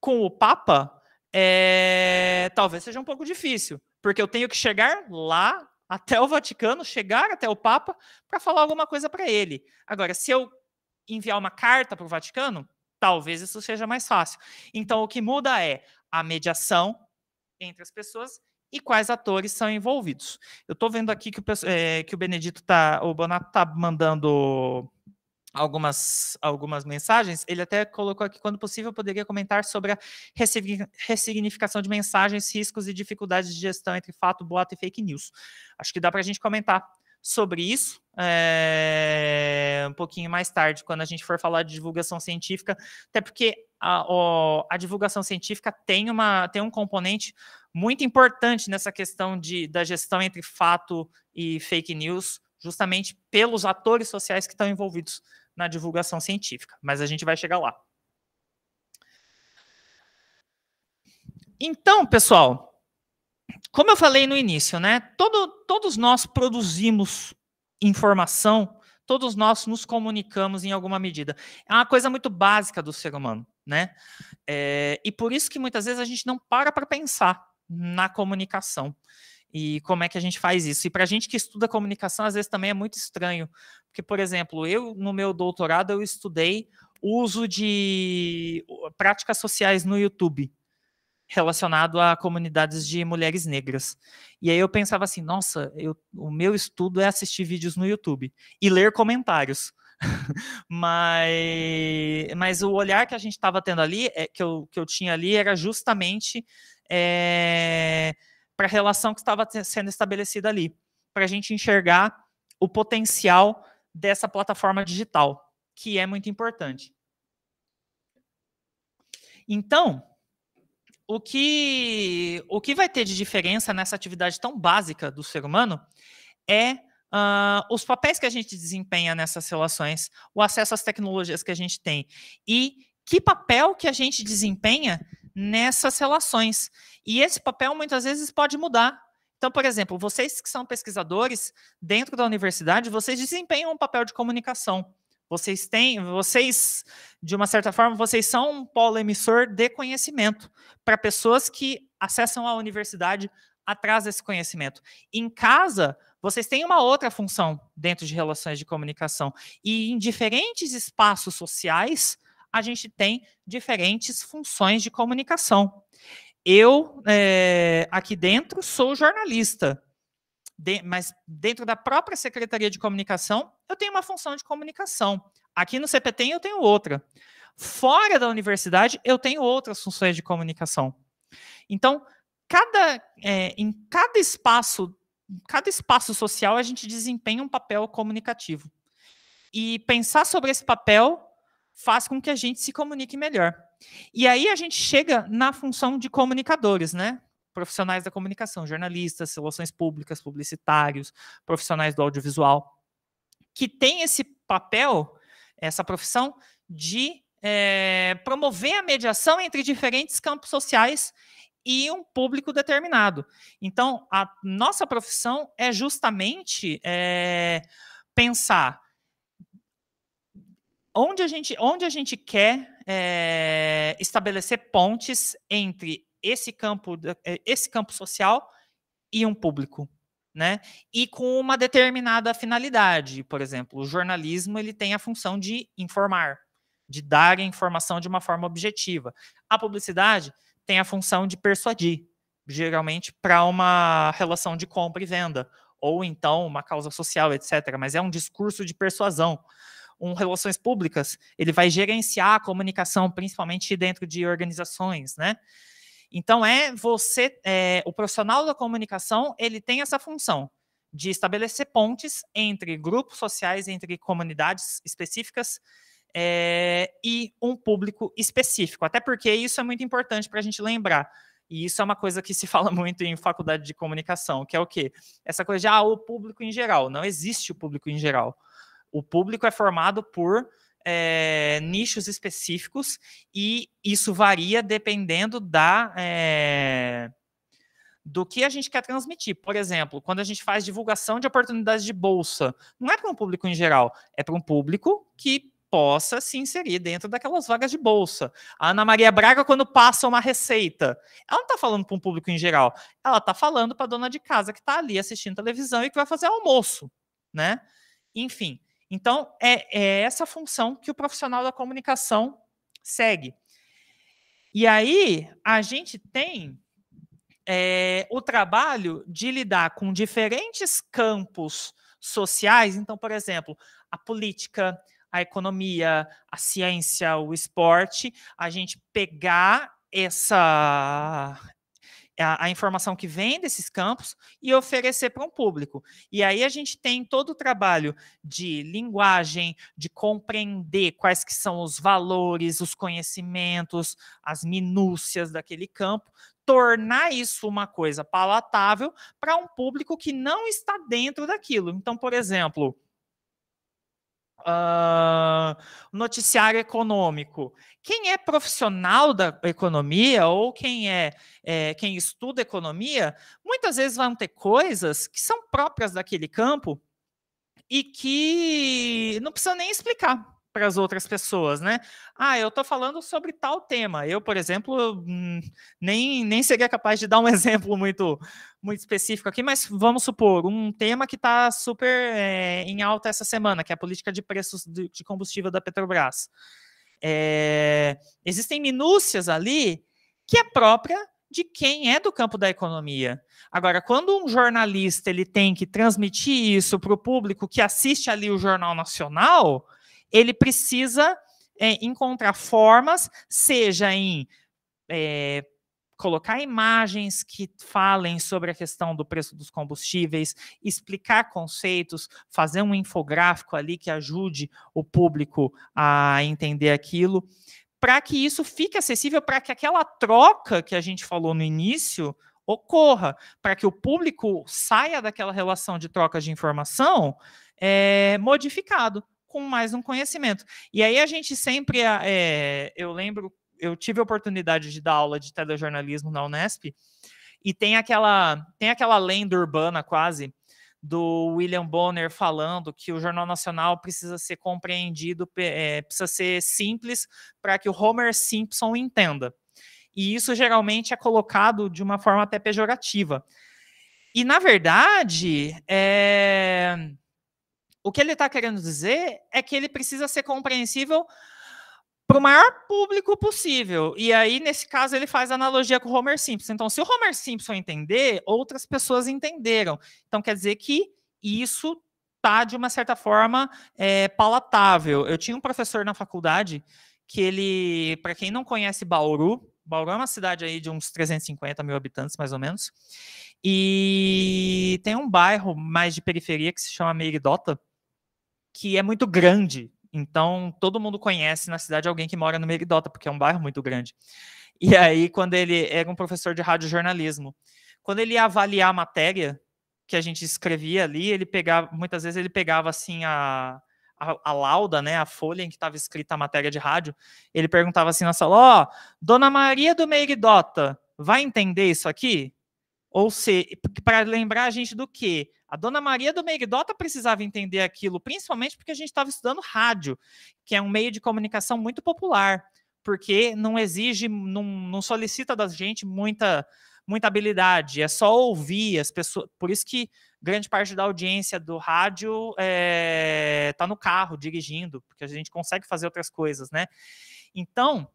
com o Papa, é, talvez seja um pouco difícil, porque eu tenho que chegar lá até o Vaticano, chegar até o Papa para falar alguma coisa para ele. Agora, se eu enviar uma carta para o Vaticano, talvez isso seja mais fácil. Então, o que muda é a mediação entre as pessoas e quais atores são envolvidos. Eu estou vendo aqui que o, é, que o Benedito tá, o Bonato está mandando algumas, algumas mensagens, ele até colocou aqui, quando possível, poderia comentar sobre a ressignificação de mensagens, riscos e dificuldades de gestão entre fato, boato e fake news. Acho que dá para a gente comentar sobre isso é, um pouquinho mais tarde, quando a gente for falar de divulgação científica, até porque a, a divulgação científica tem, uma, tem um componente muito importante nessa questão de, da gestão entre fato e fake news, justamente pelos atores sociais que estão envolvidos na divulgação científica, mas a gente vai chegar lá. Então, pessoal, como eu falei no início, né? Todo, todos nós produzimos informação, todos nós nos comunicamos em alguma medida. É uma coisa muito básica do ser humano, né? É, e por isso que muitas vezes a gente não para para pensar na comunicação e como é que a gente faz isso. E para a gente que estuda comunicação, às vezes também é muito estranho, porque, por exemplo, eu, no meu doutorado, eu estudei uso de práticas sociais no YouTube relacionado a comunidades de mulheres negras. E aí eu pensava assim, nossa, eu, o meu estudo é assistir vídeos no YouTube e ler comentários. *laughs* mas, mas o olhar que a gente estava tendo ali, é, que, eu, que eu tinha ali, era justamente é, para a relação que estava sendo estabelecida ali, para a gente enxergar o potencial dessa plataforma digital, que é muito importante. Então, o que, o que vai ter de diferença nessa atividade tão básica do ser humano é uh, os papéis que a gente desempenha nessas relações, o acesso às tecnologias que a gente tem e que papel que a gente desempenha nessas relações. E esse papel muitas vezes pode mudar. Então, por exemplo, vocês que são pesquisadores dentro da universidade, vocês desempenham um papel de comunicação. Vocês têm, vocês, de uma certa forma, vocês são um polo emissor de conhecimento para pessoas que acessam a universidade atrás desse conhecimento. Em casa, vocês têm uma outra função dentro de relações de comunicação. E em diferentes espaços sociais, a gente tem diferentes funções de comunicação. Eu, é, aqui dentro, sou jornalista, de, mas dentro da própria Secretaria de Comunicação, eu tenho uma função de comunicação. Aqui no CPTEM eu tenho outra. Fora da universidade, eu tenho outras funções de comunicação. Então, cada, é, em cada espaço, cada espaço social, a gente desempenha um papel comunicativo. E pensar sobre esse papel faz com que a gente se comunique melhor. E aí a gente chega na função de comunicadores, né? Profissionais da comunicação, jornalistas, relações públicas, publicitários, profissionais do audiovisual, que tem esse papel, essa profissão de é, promover a mediação entre diferentes campos sociais e um público determinado. Então, a nossa profissão é justamente é, pensar onde a gente, onde a gente quer é, estabelecer pontes entre esse campo, eh, esse campo social e um público, né? E com uma determinada finalidade, por exemplo, o jornalismo ele tem a função de informar, de dar a informação de uma forma objetiva. A publicidade tem a função de persuadir, geralmente para uma relação de compra e venda, ou então uma causa social, etc. Mas é um discurso de persuasão um relações públicas, ele vai gerenciar a comunicação, principalmente dentro de organizações, né? Então é você, é, o profissional da comunicação, ele tem essa função de estabelecer pontes entre grupos sociais, entre comunidades específicas é, e um público específico. Até porque isso é muito importante para a gente lembrar. E isso é uma coisa que se *laughs* fala muito em faculdade de comunicação, que é o quê? Essa coisa de ah, o público em geral. Não existe o público em geral. O público é formado por é, nichos específicos e isso varia dependendo da é, do que a gente quer transmitir. Por exemplo, quando a gente faz divulgação de oportunidades de bolsa, não é para um público em geral, é para um público que possa se inserir dentro daquelas vagas de bolsa. A Ana Maria Braga, quando passa uma receita, ela não está falando para um público em geral, ela está falando para a dona de casa que está ali assistindo televisão e que vai fazer almoço, né? Enfim, então, é, é essa função que o profissional da comunicação segue. E aí, a gente tem é, o trabalho de lidar com diferentes campos sociais. Então, por exemplo, a política, a economia, a ciência, o esporte, a gente pegar essa, a, a, informação que vem desses campos e oferecer para um público. E aí a gente tem todo o trabalho de linguagem, de compreender quais que são os valores, os conhecimentos, as minúcias daquele campo, tornar isso uma coisa palatável para um público que não está dentro daquilo. Então, por exemplo, uh, noticiário econômico. Quem é profissional da economia ou quem é, é, quem estuda economia, muitas vezes vão ter coisas que são próprias daquele campo e que não precisa nem explicar para as outras pessoas, né? Ah, eu estou falando sobre tal tema. Eu, por exemplo, hum, nem, nem seria capaz de dar um *laughs* exemplo muito, muito específico aqui, mas vamos supor um tema que está super é, em alta essa semana, que é a política de preços de, combustível da Petrobras. É, existem minúcias ali que é própria de quem é do campo da economia. Agora, quando um jornalista ele tem que transmitir isso para o público que assiste ali o Jornal Nacional, ele precisa é, encontrar formas, seja em é, colocar imagens que falem sobre a questão do preço dos combustíveis, explicar conceitos, fazer um infográfico ali que ajude o público a entender aquilo, para que isso fique acessível, para que aquela troca que a gente falou no início ocorra, para que o público saia daquela relação de troca de informação é, modificado com mais um conhecimento. E aí a gente sempre, é, eu lembro, eu tive a oportunidade de dar aula de telejornalismo na Unesp, e tem aquela, tem aquela lenda urbana quase do William Bonner falando que o Jornal Nacional precisa ser compreendido, é, precisa ser simples para que o Homer Simpson entenda. E isso geralmente é colocado de uma forma até pejorativa. E, na verdade, é o que ele está querendo dizer é que ele precisa ser compreensível para o maior público possível. E aí, nesse caso, ele faz analogia com o Homer Simpson. Então, se o Homer Simpson entender, outras pessoas entenderam. Então, quer dizer que isso tá de uma certa forma é, palatável. Eu tinha um professor na faculdade que ele, para quem não conhece Bauru, Bauru é uma cidade aí de uns 350 mil habitantes, mais ou menos. E tem um bairro mais de periferia que se chama Meridota, que é muito grande. Então, todo mundo conhece na cidade alguém que mora no Meridota, porque é um bairro muito grande. E aí, quando ele era um professor de radiojornalismo, quando ele ia avaliar a matéria que a gente escrevia ali, ele pegava, muitas vezes ele pegava assim a, a, a lauda, né, a folha em que estava escrita a matéria de rádio, ele perguntava assim na sala, ó, oh, Dona Maria do Meridota, vai entender isso aqui? Ou seja, para lembrar a gente do que? A dona Maria do Meridota precisava entender aquilo, principalmente porque a gente estava estudando rádio, que é um meio de comunicação muito popular, porque não exige, não, não solicita da gente muita muita habilidade, é só ouvir as pessoas. Por isso que grande parte da audiência do rádio está é, tá no carro, dirigindo, porque a gente consegue fazer outras coisas, né? Então,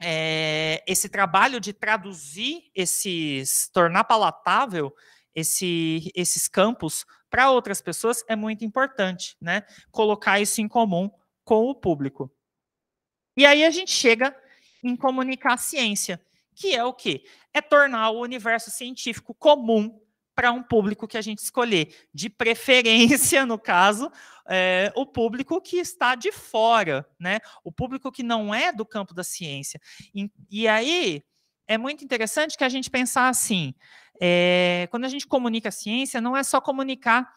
é, esse trabalho de traduzir esses, tornar palatável esse, esses campos para outras pessoas é muito importante, né? Colocar isso em comum com o público. E aí a gente chega em comunicar a ciência, que é o quê? É tornar o universo científico comum para um público que a gente escolher, de preferência, *laughs* no caso, é, o público que está de fora, né? O público que não é do campo da ciência. E, e aí é muito interessante que a gente pensar assim: é, quando a gente comunica a ciência, não é só comunicar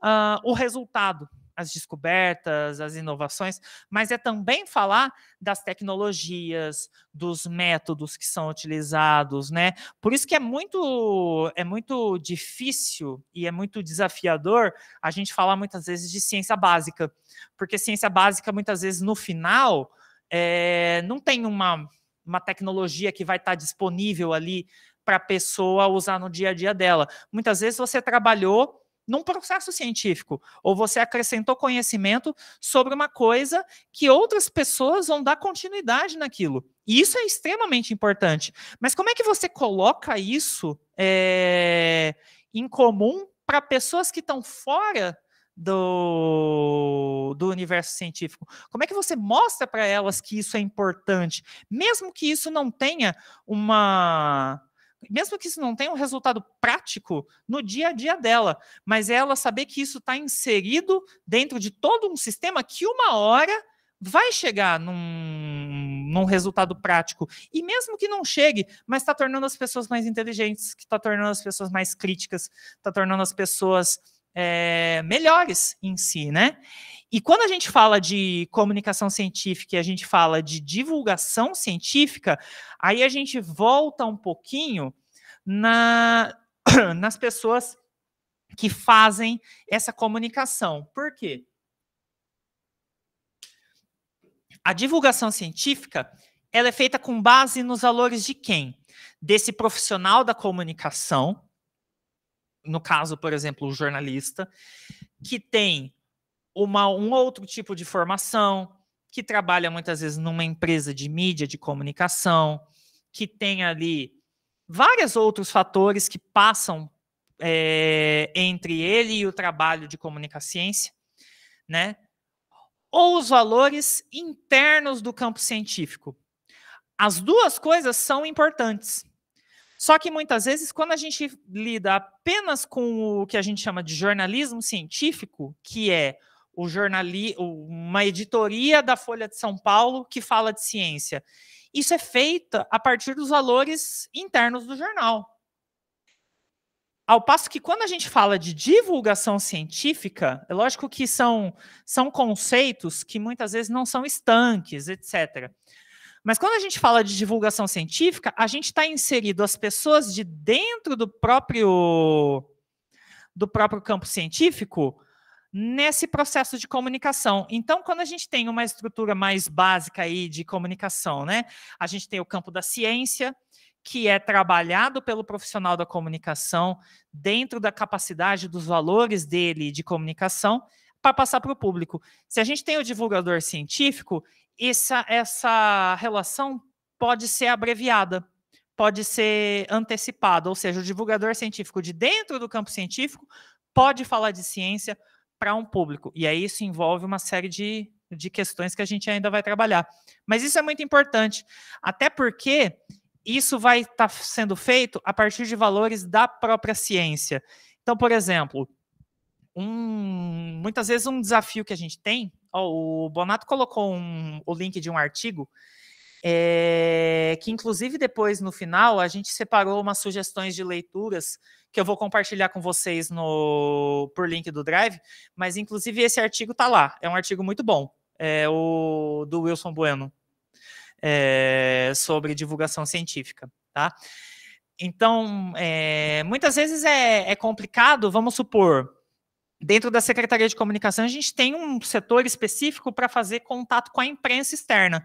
uh, o resultado, as descobertas, as inovações, mas é também falar das tecnologias, dos métodos que são utilizados, né? Por isso que é muito é muito difícil e é muito desafiador a gente falar muitas vezes de ciência básica, porque ciência básica muitas vezes no final é, não tem uma uma tecnologia que vai estar disponível ali para a pessoa usar no dia a dia dela. Muitas vezes você trabalhou num processo científico, ou você acrescentou conhecimento sobre uma coisa que outras pessoas vão dar continuidade naquilo. E isso é extremamente importante. Mas como é que você coloca isso é, em comum para pessoas que estão fora do, do universo científico? Como é que você mostra para elas que isso é importante, mesmo que isso não tenha uma mesmo que isso não tenha um resultado prático no dia a dia dela, mas é ela saber que isso está inserido dentro de todo um sistema que uma hora vai chegar num, num, resultado prático. E mesmo que não chegue, mas está tornando as pessoas mais inteligentes, que está tornando as pessoas mais críticas, está tornando as pessoas é, melhores em si, né? E quando a gente fala de comunicação científica e a gente fala de divulgação científica, aí a gente volta um pouquinho na, *clears throat* nas pessoas que fazem essa comunicação. Por quê? A divulgação científica ela é feita com base nos valores de quem? Desse profissional da comunicação, no caso, por exemplo, o jornalista, que tem uma, um outro tipo de formação, que trabalha muitas vezes numa empresa de mídia, de comunicação, que tem ali vários outros fatores que passam é, entre ele e o trabalho de comunicaciência, né? Ou os valores internos do campo científico. As duas coisas são importantes. Só que muitas vezes, quando a gente lida apenas com o que a gente chama de jornalismo científico, que é o jornali uma editoria da Folha de São Paulo que fala de ciência, isso é feito a partir dos valores internos do jornal. Ao passo que quando a gente fala de divulgação científica, é lógico que são, são conceitos que muitas vezes não são estanques, etc. Mas quando a gente fala de divulgação científica, a gente está inserido as pessoas de dentro do próprio do próprio campo científico nesse processo de comunicação. Então, quando a gente tem uma estrutura mais básica aí de comunicação, né? A gente tem o campo da ciência, que é trabalhado pelo profissional da comunicação dentro da capacidade dos valores dele de comunicação para passar para o público. Se a gente tem o divulgador científico, essa, essa relação pode ser abreviada, pode ser antecipada, ou seja, o divulgador científico de dentro do campo científico pode falar de ciência para um público. E aí isso envolve uma série de, de questões que a gente ainda vai trabalhar. Mas isso é muito importante, até porque isso vai estar tá sendo feito a partir de valores da própria ciência. Então, por exemplo, um, muitas vezes um desafio que a gente tem Oh, o Bonato colocou um, o link de um artigo é, que, inclusive, depois no final a gente separou umas sugestões de leituras que eu vou compartilhar com vocês no por link do Drive. Mas, inclusive, esse artigo tá lá. É um artigo muito bom, é o do Wilson Bueno é, sobre divulgação científica, tá? Então, é, muitas vezes é, é complicado. Vamos supor dentro da Secretaria de Comunicação, a gente tem um setor específico para fazer contato com a imprensa externa.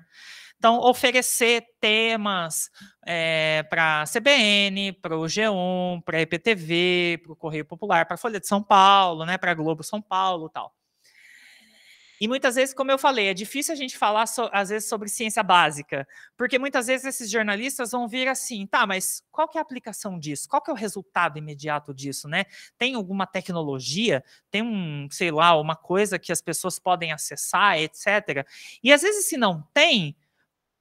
Então, oferecer temas é, eh, para a CBN, para o G1, para a EPTV, para o Correio Popular, para a Folha de São Paulo, né, para a Globo São Paulo tal. E muitas vezes, como eu falei, é difícil a gente falar, so, às vezes, sobre ciência básica, porque muitas vezes esses jornalistas vão vir assim, tá, mas qual que é a aplicação disso? Qual que é o resultado imediato disso, né? Tem alguma tecnologia? Tem um, sei lá, uma coisa que as pessoas podem acessar, etc. E às vezes, se não tem,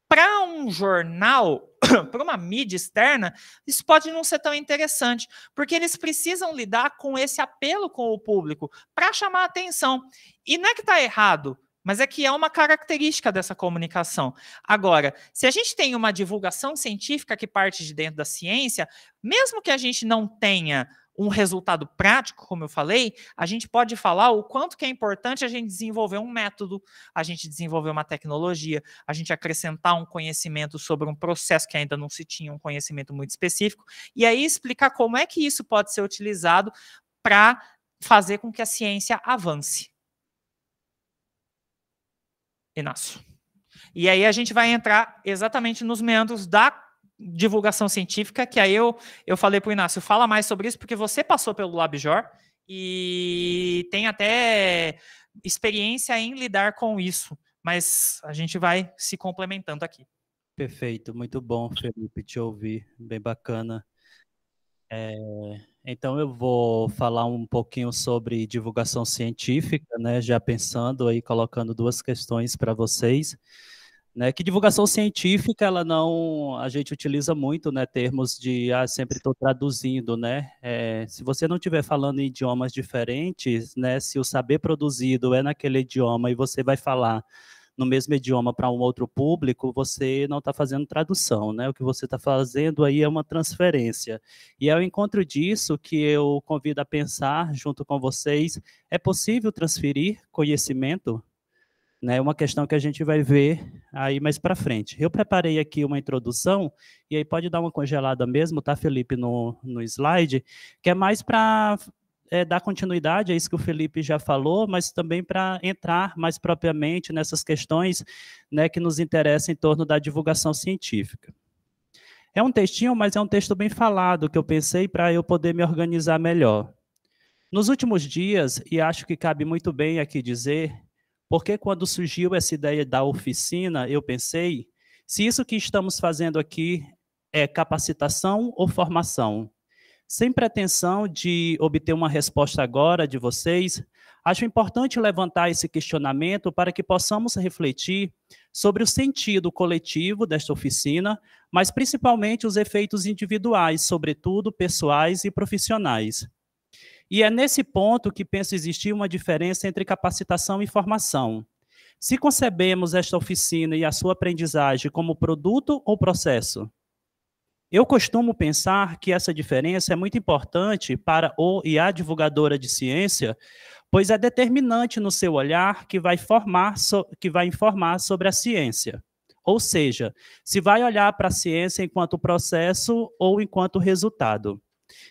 para um jornal, *coughs* para uma mídia externa, isso pode não ser tão interessante, porque eles precisam lidar com esse apelo com o público para chamar atenção. E não é que está errado, mas é que é uma característica dessa comunicação. Agora, se a gente tem uma divulgação científica que parte de dentro da ciência, mesmo que a gente não tenha um resultado prático, como eu falei, a gente pode falar o quanto que é importante a gente desenvolver um método, a gente desenvolver uma tecnologia, a gente acrescentar um conhecimento sobre um processo que ainda não se tinha um conhecimento muito específico, e aí explicar como é que isso pode ser utilizado para fazer com que a ciência avance. Inácio. E aí a gente vai entrar exatamente nos meandros da divulgação científica, que aí eu, eu falei para o Inácio, fala mais sobre isso, porque você passou pelo LabJOR e tem até experiência em lidar com isso, mas a gente vai se complementando aqui. Perfeito, muito bom, Felipe, te ouvir, bem bacana. É, então eu vou falar um pouquinho sobre divulgação científica, né? Já pensando aí, colocando duas questões para vocês. Né, que divulgação científica ela não a gente utiliza muito né termos de ah, sempre estou traduzindo né é, se você não estiver falando em idiomas diferentes né se o saber produzido é naquele idioma e você vai falar no mesmo idioma para um outro público você não está fazendo tradução né o que você está fazendo aí é uma transferência e é o encontro disso que eu convido a pensar junto com vocês é possível transferir conhecimento né? É uma questão que a gente vai ver aí mais para frente. Eu preparei aqui uma introdução e aí pode dar uma congelada mesmo, tá, Felipe, no, no slide, que é mais para é, dar continuidade a é isso que o Felipe já falou, mas também para entrar mais propriamente nessas questões né, que nos interessam em torno da divulgação científica. É um textinho, mas é um texto bem falado que eu pensei para eu poder me organizar melhor. Nos últimos dias, e acho que cabe muito bem aqui dizer, porque quando surgiu essa ideia da oficina, eu pensei se isso que estamos fazendo aqui é capacitação ou formação. Sem pretensão de obter uma resposta agora de vocês, acho importante levantar esse questionamento para que possamos refletir sobre o sentido coletivo desta oficina, mas principalmente os efeitos individuais, sobretudo pessoais e profissionais. E é nesse ponto que penso existir uma diferença entre capacitação e formação. Se concebemos esta oficina e a sua aprendizagem como produto ou processo? Eu costumo pensar que essa diferença é muito importante para o e a divulgadora de ciência, pois é determinante no seu olhar que vai, formar so, que vai informar sobre a ciência. Ou seja, se vai olhar para a ciência enquanto processo ou enquanto resultado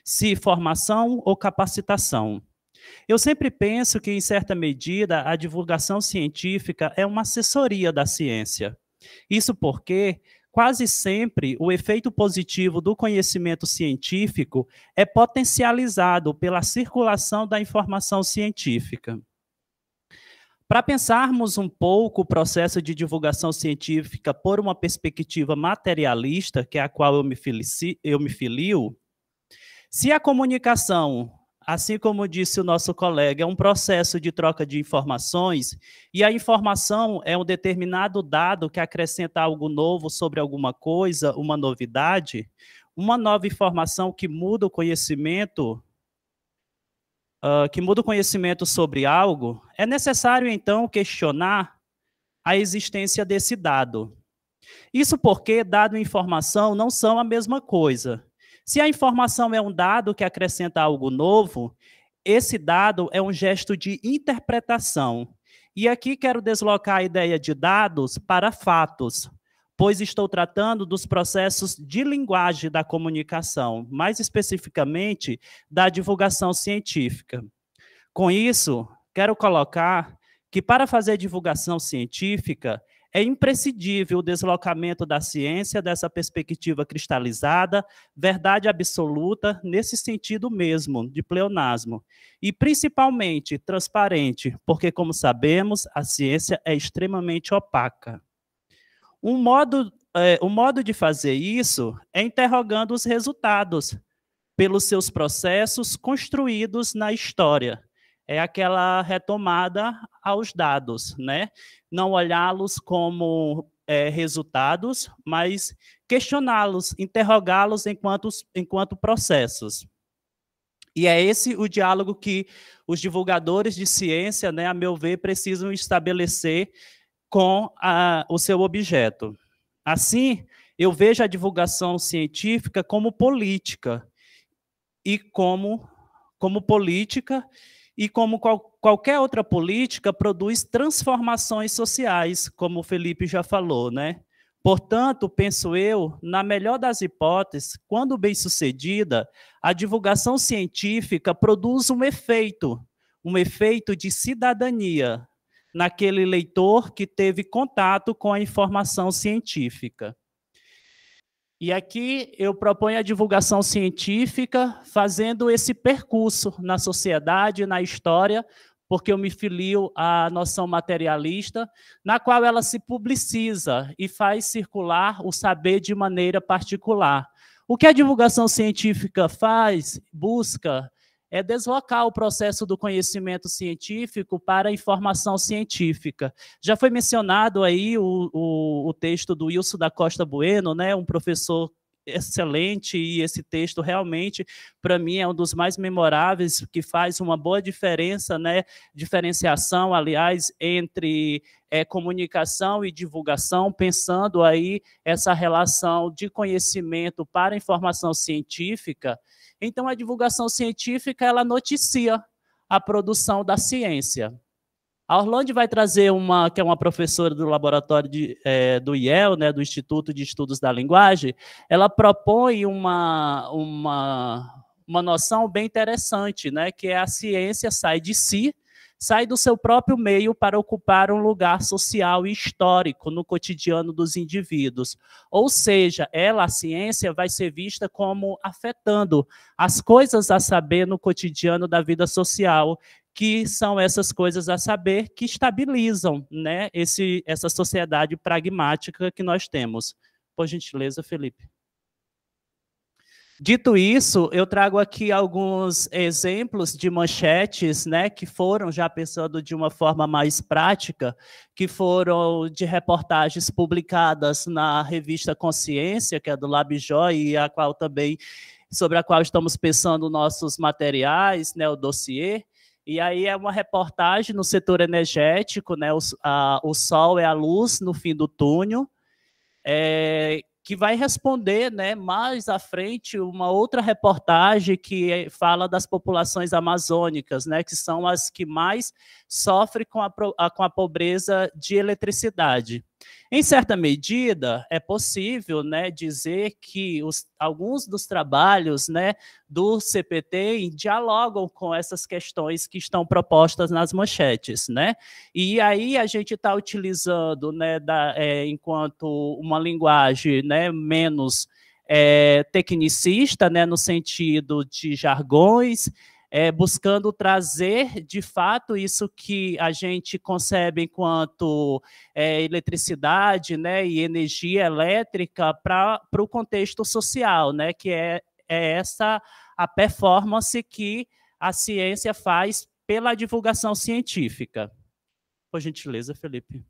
se formação ou capacitação. Eu sempre penso que, em certa medida, a divulgação científica é uma assessoria da ciência. Isso porque, quase sempre, o efeito positivo do conhecimento científico é potencializado pela circulação da informação científica. Para pensarmos um pouco o processo de divulgação científica por uma perspectiva materialista, que é a qual eu me, filici, eu me filio, se a comunicação, assim como disse o nosso colega, é um processo de troca de informações, e a informação é um determinado dado que acrescenta algo novo sobre alguma coisa, uma novidade, uma nova informação que muda o conhecimento Uh, que muda o conhecimento sobre algo, é necessário então questionar a existência desse dado. Isso porque dado e informação não são a mesma coisa. Se a informação é um dado que acrescenta algo novo, esse dado é um gesto de interpretação. E aqui quero deslocar a ideia de dados para fatos, pois estou tratando dos processos de linguagem da comunicação, mais especificamente da divulgação científica. Com isso, quero colocar que para fazer divulgação científica, é imprescindível o deslocamento da ciência dessa perspectiva cristalizada, verdade absoluta, nesse sentido mesmo, de pleonasmo. E principalmente transparente, porque, como sabemos, a ciência é extremamente opaca. Um modo, é, um modo de fazer isso é interrogando os resultados pelos seus processos construídos na história é aquela retomada aos dados, né? Não olhá-los como é, resultados, mas questioná-los, interrogá-los enquanto, enquanto processos. E é esse o diálogo que os divulgadores de ciência, né, a meu ver, precisam estabelecer com a, o seu objeto. Assim, eu vejo a divulgação científica como política e como como política e, como qual, qualquer outra política, produz transformações sociais, como o Felipe já falou, né? Portanto, penso eu, na melhor das hipóteses, quando bem-sucedida, a divulgação científica produz um efeito, um efeito de cidadania naquele leitor que teve contato com a informação científica. E aqui eu proponho a divulgação científica fazendo esse percurso na sociedade, na história, porque eu me filio à noção materialista, na qual ela se publiciza e faz circular o saber de maneira particular. O que a divulgação científica faz, busca, é deslocar o processo do conhecimento científico para a informação científica. Já foi mencionado aí o, o, o texto do Wilson da Costa Bueno, né, um professor excelente e esse texto realmente para mim é um dos mais memoráveis que faz uma boa diferença, né, diferenciação, aliás, entre é, comunicação e divulgação, pensando aí essa relação de conhecimento para informação científica então, a divulgação científica, ela noticia a produção da ciência. A Orlando vai trazer uma, que é uma professora do laboratório de, é, do IEL, né, do Instituto de Estudos da Linguagem, ela propõe uma, uma, uma noção bem interessante, né, que é a ciência sai de si sai do seu próprio meio para ocupar um lugar social e histórico no cotidiano dos indivíduos. Ou seja, ela, a ciência, vai ser vista como afetando as coisas a saber no cotidiano da vida social, que são essas coisas a saber que estabilizam né, esse, essa sociedade pragmática que nós temos. Por gentileza, Felipe. Dito isso, eu trago aqui alguns exemplos de manchetes, né, que foram já pensando de uma forma mais prática, que foram de reportagens publicadas na revista Consciência, que é do Labjó e a qual também sobre a qual estamos pensando nossos materiais, né, o dossiê. E aí é uma reportagem no setor energético, né, o, a, o sol é a luz no fim do túnel. É, que vai responder né, mais à frente uma outra reportagem que é, fala das populações amazônicas, né, que são as que mais sofrem com a, com a pobreza de eletricidade. Em certa medida, é possível né, dizer que os, alguns dos trabalhos né, do CPT dialogam com essas questões que estão propostas nas manchetes. Né? E aí a gente está utilizando, né, da, é, enquanto uma linguagem né, menos é, tecnicista, né, no sentido de jargões, é, buscando trazer de fato isso que a gente concebe enquanto é, eletricidade né, e energia elétrica para o contexto social, né, que é, é essa a performance que a ciência faz pela divulgação científica. Por gentileza, Felipe.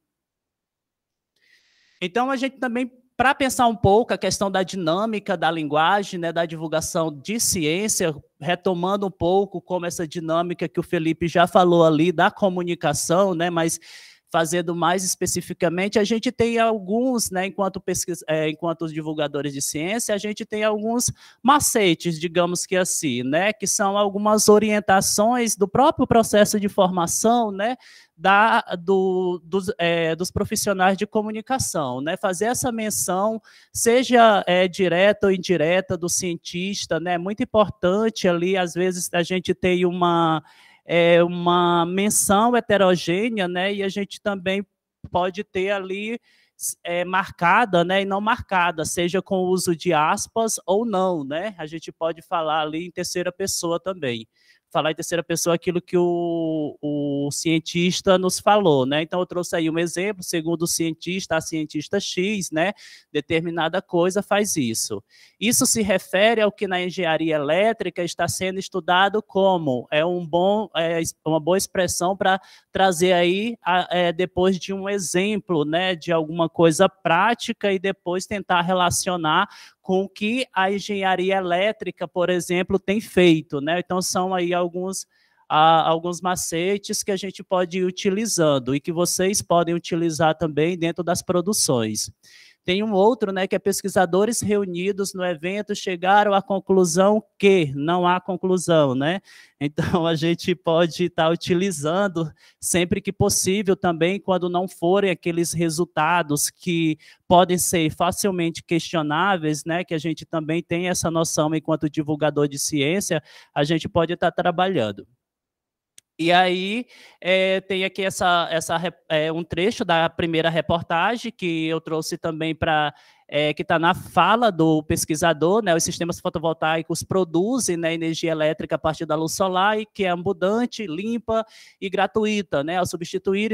Então, a gente também para pensar um pouco a questão da dinâmica da linguagem, né, da divulgação de ciência, retomando um pouco como essa dinâmica que o Felipe já falou ali da comunicação, né, mas fazendo mais especificamente, a gente tem alguns, né, enquanto, pesquisa, é, enquanto divulgadores de ciência, a gente tem alguns macetes, digamos que assim, né, que são algumas orientações do próprio processo de formação, né, da, do, dos, é, dos profissionais de comunicação. Né? Fazer essa menção, seja é, direta ou indireta, do cientista, né? muito importante ali, às vezes a gente tem uma. É uma menção heterogênea, né? E a gente também pode ter ali é, marcada né, e não marcada, seja com o uso de aspas ou não. Né? A gente pode falar ali em terceira pessoa também falar em terceira pessoa aquilo que o, o cientista nos falou, né? Então eu trouxe aí um exemplo, segundo o cientista, a cientista X, né? Determinada coisa faz isso. Isso se refere ao que na engenharia elétrica está sendo estudado como é um bom, é uma boa expressão para trazer aí a, é, depois de um exemplo, né? De alguma coisa prática e depois tentar relacionar com o que a engenharia elétrica, por exemplo, tem feito. Né? Então, são aí alguns, ah, alguns macetes que a gente pode ir utilizando e que vocês podem utilizar também dentro das produções. Tem um outro, né, que é pesquisadores reunidos no evento chegaram à conclusão que não há conclusão, né? *laughs* Então a gente pode estar utilizando sempre que possível também quando não forem aqueles resultados que podem ser facilmente questionáveis, né, que a gente também tem essa noção enquanto divulgador de ciência, a gente pode estar trabalhando. E aí é, tem aqui essa, essa é, um trecho da primeira reportagem que eu trouxe também para é, eh, que está na fala do pesquisador, né? Os sistemas fotovoltaicos produzem né, energia elétrica a partir da luz solar e que é abundante, limpa e gratuita, né? Ao substituir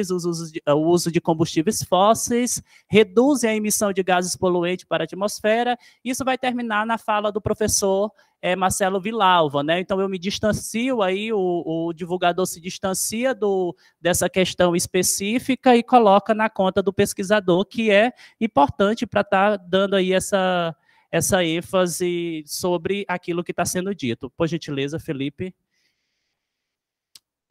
o uso de combustíveis fósseis, reduzem a emissão de gases poluentes para a atmosfera. Isso vai terminar na fala do professor é, Marcelo Vilalva, né? Então eu me distancio aí, o, o, divulgador se distancia do, dessa questão específica e coloca na conta do pesquisador, que é importante para estar tá dando aí essa, essa ênfase sobre aquilo que está sendo dito. Por gentileza, Felipe.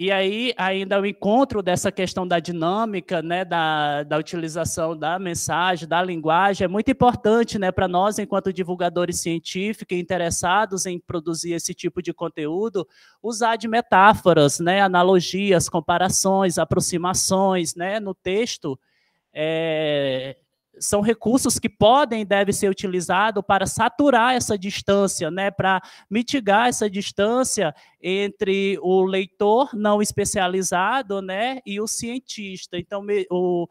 E aí, ainda o encontro dessa questão da dinâmica, né, da, da utilização da mensagem, da linguagem, é muito importante né, para nós, enquanto divulgadores científicos interessados em produzir esse tipo de conteúdo, usar de metáforas, né, analogias, comparações, aproximações né, no texto. É, são recursos que podem e devem ser utilizados para saturar essa distância, né, para mitigar essa distância entre o leitor não especializado né, e o cientista. Então, o,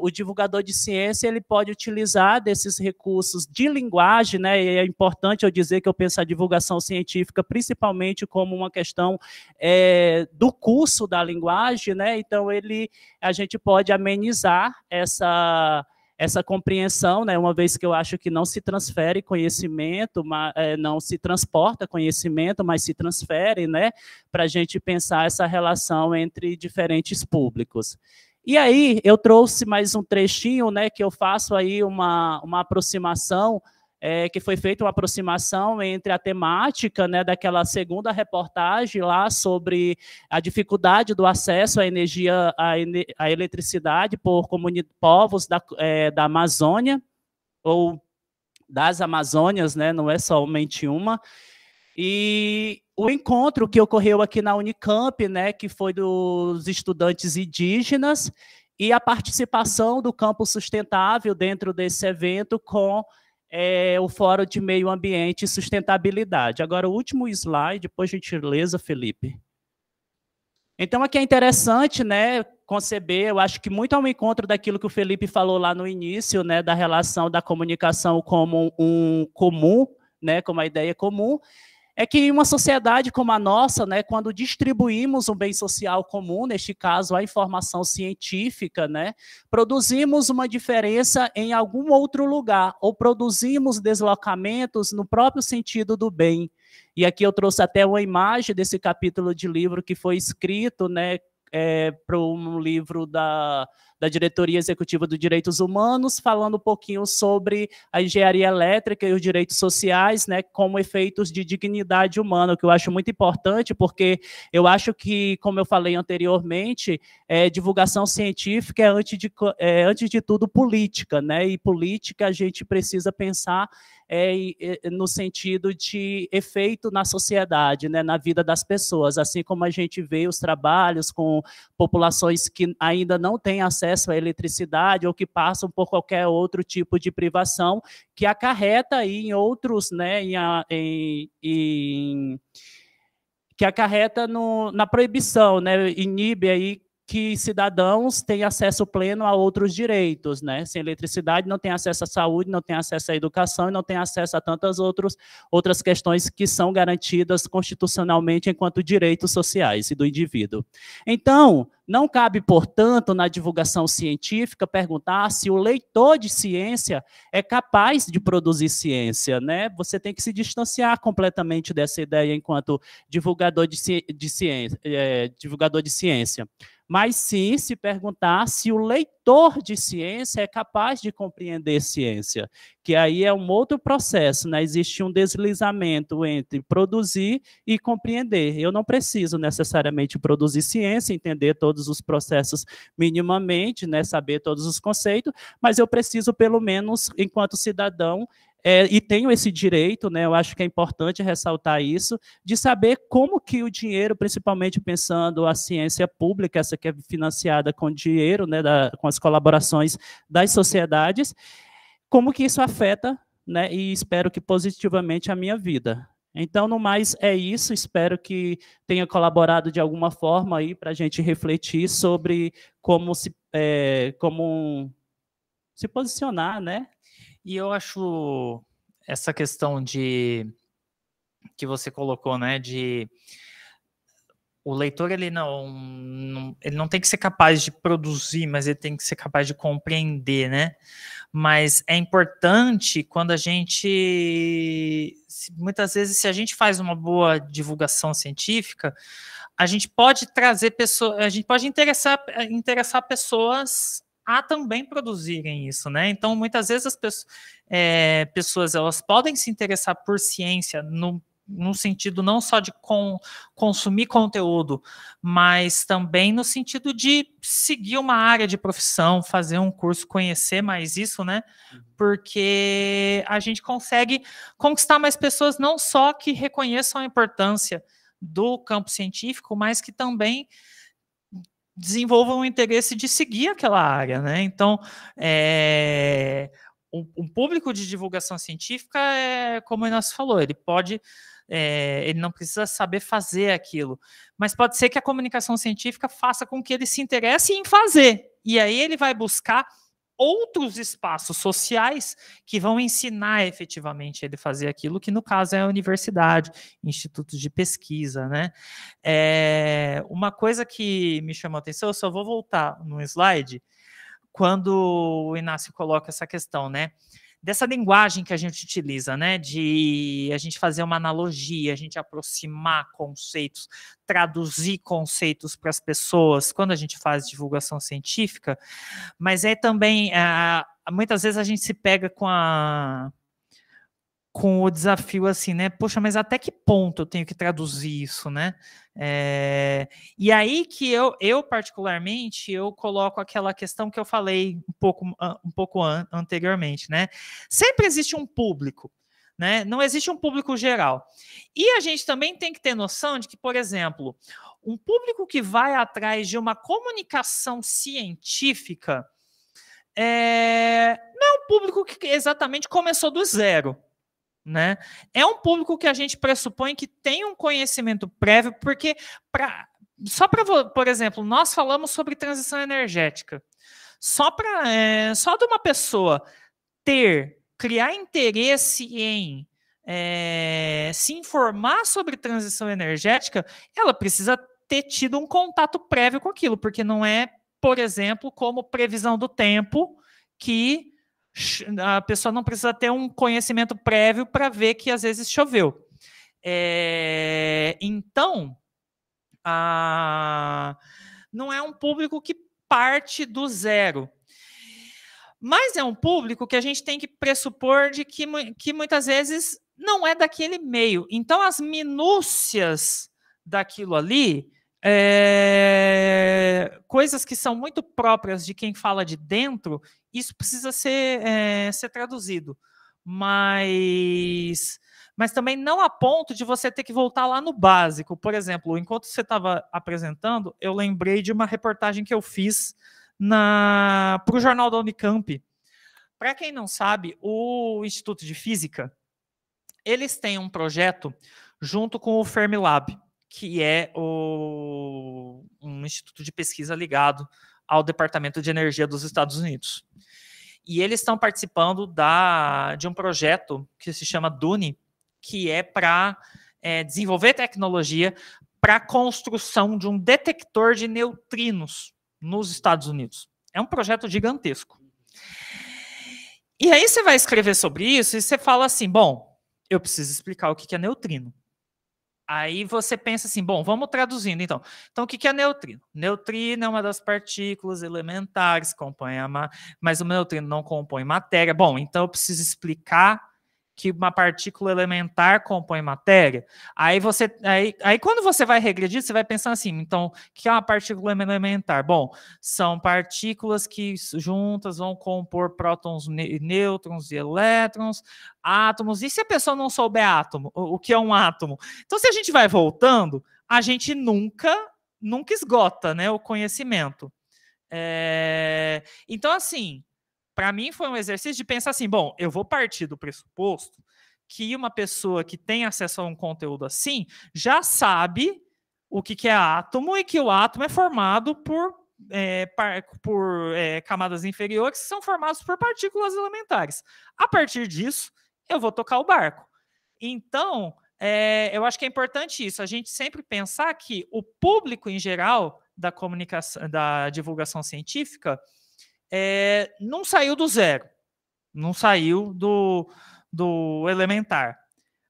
o divulgador de ciência ele pode utilizar desses recursos de linguagem, né, e é importante eu dizer que eu penso a divulgação científica principalmente como uma questão é, do curso da linguagem, né, então ele, a gente pode amenizar essa essa compreensão, né, uma vez que eu acho que não se transfere conhecimento, mas, é, não se transporta conhecimento, mas se transfere, né, para a gente pensar essa relação entre diferentes públicos. E aí eu trouxe mais um trechinho, né, que eu faço aí uma, uma aproximação é, que foi feita uma aproximação entre a temática né, daquela segunda reportagem lá sobre a dificuldade do acesso à energia, à, à eletricidade por povos da, é, da Amazônia, ou das Amazônias, né, não é somente uma, e o encontro que ocorreu aqui na Unicamp, né, que foi dos estudantes indígenas, e a participação do campo sustentável dentro desse evento com é o Fórum de Meio Ambiente e Sustentabilidade. Agora, o último slide, por gentileza, Felipe. Então, aqui é interessante né, conceber, eu acho que muito ao é encontro daquilo que o Felipe falou lá no início, né, da relação da comunicação como um comum, né, como a ideia é comum, é que uma sociedade como a nossa, né, quando distribuímos um bem social comum, neste caso a informação científica, né, produzimos uma diferença em algum outro lugar ou produzimos deslocamentos no próprio sentido do bem. E aqui eu trouxe até uma imagem desse capítulo de livro que foi escrito, né, é, para um livro da da Diretoria Executiva do Direitos Humanos, falando um pouquinho sobre a engenharia elétrica e os direitos sociais, né, como efeitos de dignidade humana, o que eu acho muito importante, porque eu acho que, como eu falei anteriormente, é, divulgação científica é antes, de, é, antes de tudo política, né, e política a gente precisa pensar é, no sentido de efeito na sociedade, né, na vida das pessoas, assim como a gente vê os trabalhos com populações que ainda não têm acesso acesso à eletricidade ou que passam por qualquer outro tipo de privação que acarreta aí em outros, né, em, em, em que acarreta no, na proibição, né, inibe aí que cidadãos têm acesso pleno a outros direitos, né? Sem eletricidade não tem acesso à saúde, não tem acesso à educação e não tem acesso a tantas outros, outras questões que são garantidas constitucionalmente enquanto direitos sociais e do indivíduo. Então, não cabe, portanto, na divulgação científica perguntar se o leitor de ciência é capaz de produzir ciência, né? Você tem que se distanciar completamente dessa ideia enquanto divulgador de, ci de ciência, é, divulgador de ciência. Mas sim se perguntar se o leitor de ciência é capaz de compreender ciência que aí é um outro processo, né? Existe um deslizamento entre produzir e compreender. Eu não preciso necessariamente produzir ciência, entender todos os processos minimamente, né? Saber todos os conceitos, mas eu preciso, pelo menos, enquanto cidadão, é, e tenho esse direito, né, eu acho que é importante ressaltar isso, de saber como que o dinheiro, principalmente pensando a ciência pública, essa que é financiada com dinheiro, né, da, com as colaborações das sociedades, como que isso afeta, né? E espero que positivamente a minha vida. Então, no mais, é isso. Espero que tenha colaborado de alguma forma aí para a gente refletir sobre como se, é, como se posicionar, né? E eu acho essa questão de que você colocou, né? De o leitor ele não, não, ele não tem que ser capaz de produzir, mas ele tem que ser capaz de compreender, né? Mas é importante quando a gente muitas vezes se a gente faz uma boa divulgação científica, a gente pode trazer pessoas, a gente pode interessar interessar pessoas a também produzirem isso, né? Então muitas vezes as pessoas, é, pessoas elas podem se interessar por ciência no no sentido não só de com, consumir conteúdo, mas também no sentido de seguir uma área de profissão, fazer um curso, conhecer mais isso, né? Uhum. Porque a gente consegue conquistar mais pessoas, não só que reconheçam a importância do campo científico, mas que também desenvolvam o interesse de seguir aquela área, né? Então, é, o, público de divulgação científica é, como o Inácio falou, ele pode é, ele não precisa saber fazer aquilo. Mas pode ser que a comunicação científica faça com que ele se interesse em fazer. E aí ele vai buscar outros espaços sociais que vão ensinar efetivamente ele fazer aquilo que no caso é a universidade, institutos de pesquisa, né? É, uma coisa que me chamou a atenção, eu só vou voltar no slide quando o Inácio coloca essa questão, né? dessa linguagem que a gente utiliza, né? De a gente fazer uma analogia, a gente aproximar conceitos, traduzir conceitos para as pessoas quando a gente faz divulgação científica, mas é também. Eh, muitas vezes a gente se pega com a com o desafio assim, né? Poxa, mas até que ponto eu tenho que traduzir isso, né? É... E aí que eu, eu particularmente, eu coloco aquela questão que eu falei um pouco, um pouco an anteriormente, né? Sempre existe um público, né? Não existe um público geral. E a gente também tem que ter noção de que, por exemplo, um público que vai atrás de uma comunicação científica é... não é um público que exatamente começou do zero, né? É um público que a gente pressupõe que tem um conhecimento prévio, porque só para, por exemplo, nós falamos sobre transição energética. Só para é, só de uma pessoa ter criar interesse em é, se informar sobre transição energética, ela precisa ter tido um contato prévio com aquilo, porque não é, por exemplo, como previsão do tempo que a pessoa não precisa ter um conhecimento prévio para ver que às vezes choveu. É, então, a, não é um público que parte do zero. Mas é um público que a gente tem que pressupor de que, que muitas vezes não é daquele meio. Então, as minúcias daquilo ali, é, coisas que são muito próprias de quem fala de dentro isso precisa ser, é, ser traduzido. Mas, mas também não a ponto de você ter que voltar lá no básico. Por exemplo, enquanto você estava apresentando, eu lembrei de uma reportagem que eu fiz para o jornal da Unicamp. Para quem não sabe, o Instituto de Física eles têm um projeto junto com o Fermilab, que é o, um instituto de pesquisa ligado ao Departamento de Energia dos Estados Unidos. E eles estão participando da, de um projeto que se chama DUNI, que é para é, desenvolver tecnologia para a construção de um detector de neutrinos nos Estados Unidos. É um projeto gigantesco. E aí você vai escrever sobre isso e você fala assim: bom, eu preciso explicar o que é neutrino. Aí você pensa assim, bom, vamos traduzindo então. Então, o que é neutrino? Neutrino é uma das partículas elementares, compõe a ma... mas o neutrino não compõe matéria. Bom, então eu preciso explicar que uma partícula elementar compõe matéria. Aí você, aí, aí quando você vai regredir, você vai pensar assim, então, o que é uma partícula elementar? Bom, são partículas que juntas vão compor prótons, nêutrons e elétrons, átomos. E se a pessoa não souber átomo, o, o que é um átomo? Então, se a gente vai voltando, a gente nunca, nunca esgota, né, o conhecimento. É, então, assim, para mim foi um exercício de pensar assim, bom, eu vou partir do pressuposto que uma pessoa que tem acesso a um conteúdo assim já sabe o que, que é átomo e que o átomo é formado por, é, par, por é, camadas inferiores que são formadas por partículas elementares. A partir disso, eu vou tocar o barco. Então, é, eu acho que é importante isso, a gente sempre pensar que o público em geral da comunicação, da divulgação científica, é, não saiu do zero, não saiu do, do elementar,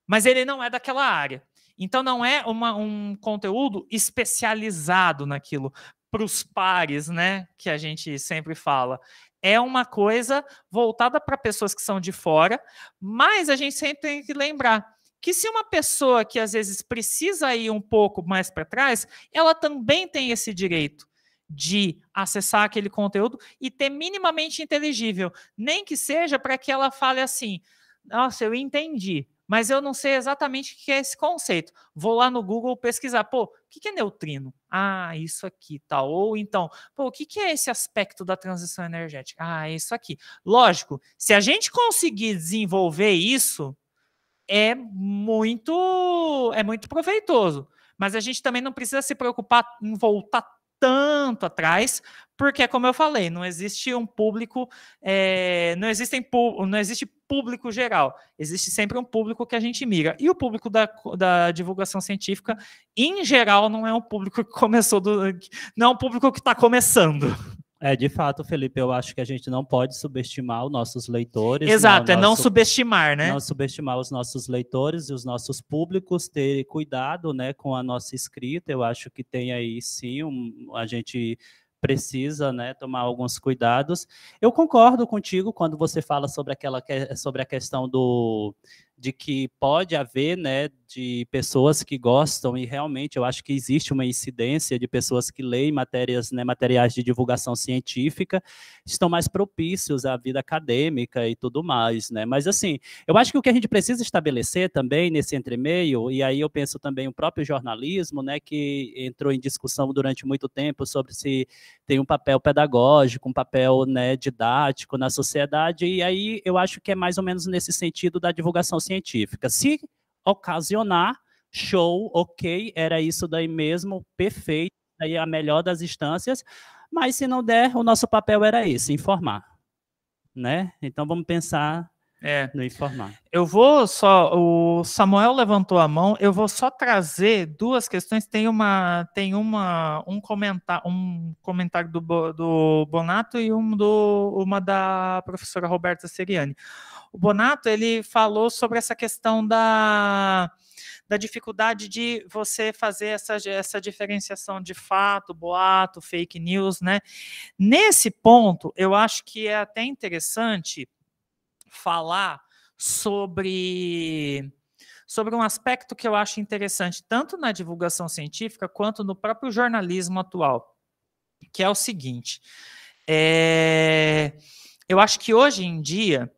mas ele não é daquela área. Então, não é uma, um conteúdo especializado naquilo para os pares, né? Que a gente sempre fala. É uma coisa voltada para pessoas que são de fora, mas a gente sempre tem que lembrar que se uma pessoa que às vezes precisa ir um pouco mais para trás, ela também tem esse direito de acessar aquele conteúdo e ter minimamente inteligível, nem que seja para que ela fale assim: "Nossa, eu entendi, mas eu não sei exatamente o que é esse conceito. Vou lá no Google pesquisar, pô, o que é neutrino? Ah, isso aqui, tal. Tá. Ou então, pô, o que é esse aspecto da transição energética? Ah, é isso aqui. Lógico, se a gente conseguir desenvolver isso, é muito, é muito proveitoso. Mas a gente também não precisa se preocupar em voltar tanto atrás, porque, como eu falei, não existe um público, é, não, existem, não existe público geral, existe sempre um público que a gente mira. E o público da, da divulgação científica, em geral, não é um público que começou do. Não é um público que está começando. É, de fato, Felipe, eu acho que a gente não pode subestimar os nossos leitores. Né, Exato, não, é não subestimar, né? Não subestimar os nossos leitores e os nossos públicos, ter cuidado né, com a nossa escrita. Eu acho que tem aí sim, um, a gente precisa né, tomar alguns cuidados. Eu concordo contigo quando você fala sobre, aquela, sobre a questão do de que pode haver né, de pessoas que gostam, e realmente eu acho que existe uma incidência de pessoas que leem matérias, né, materiais de divulgação científica, estão mais propícios à vida acadêmica e tudo mais, né? Mas assim, eu acho que o que a gente precisa estabelecer também nesse entremeio, e aí eu penso também o próprio jornalismo, né, que entrou em discussão durante muito tempo sobre se tem um papel pedagógico, um papel né, didático na sociedade, e aí eu acho que é mais ou menos nesse sentido da divulgação científica. Se ocasionar, show, ok, era isso daí mesmo, perfeito, daí a melhor das instâncias, mas se não der, o nosso papel era esse, informar, né? Então vamos pensar é. no informar. Eu vou só, o Samuel levantou a mão, eu vou só trazer duas questões, tem uma, tem uma, um comentário, um comentário do, do Bonato e um do, uma da professora Roberta Seriani o Bonato ele falou sobre essa questão da, da dificuldade de você fazer essa, essa diferenciação de fato, boato, fake news, né? Nesse ponto, eu acho que é até interessante falar sobre sobre um aspecto que eu acho interessante tanto na divulgação científica quanto no próprio jornalismo atual, que é o seguinte: é, eu acho que hoje em dia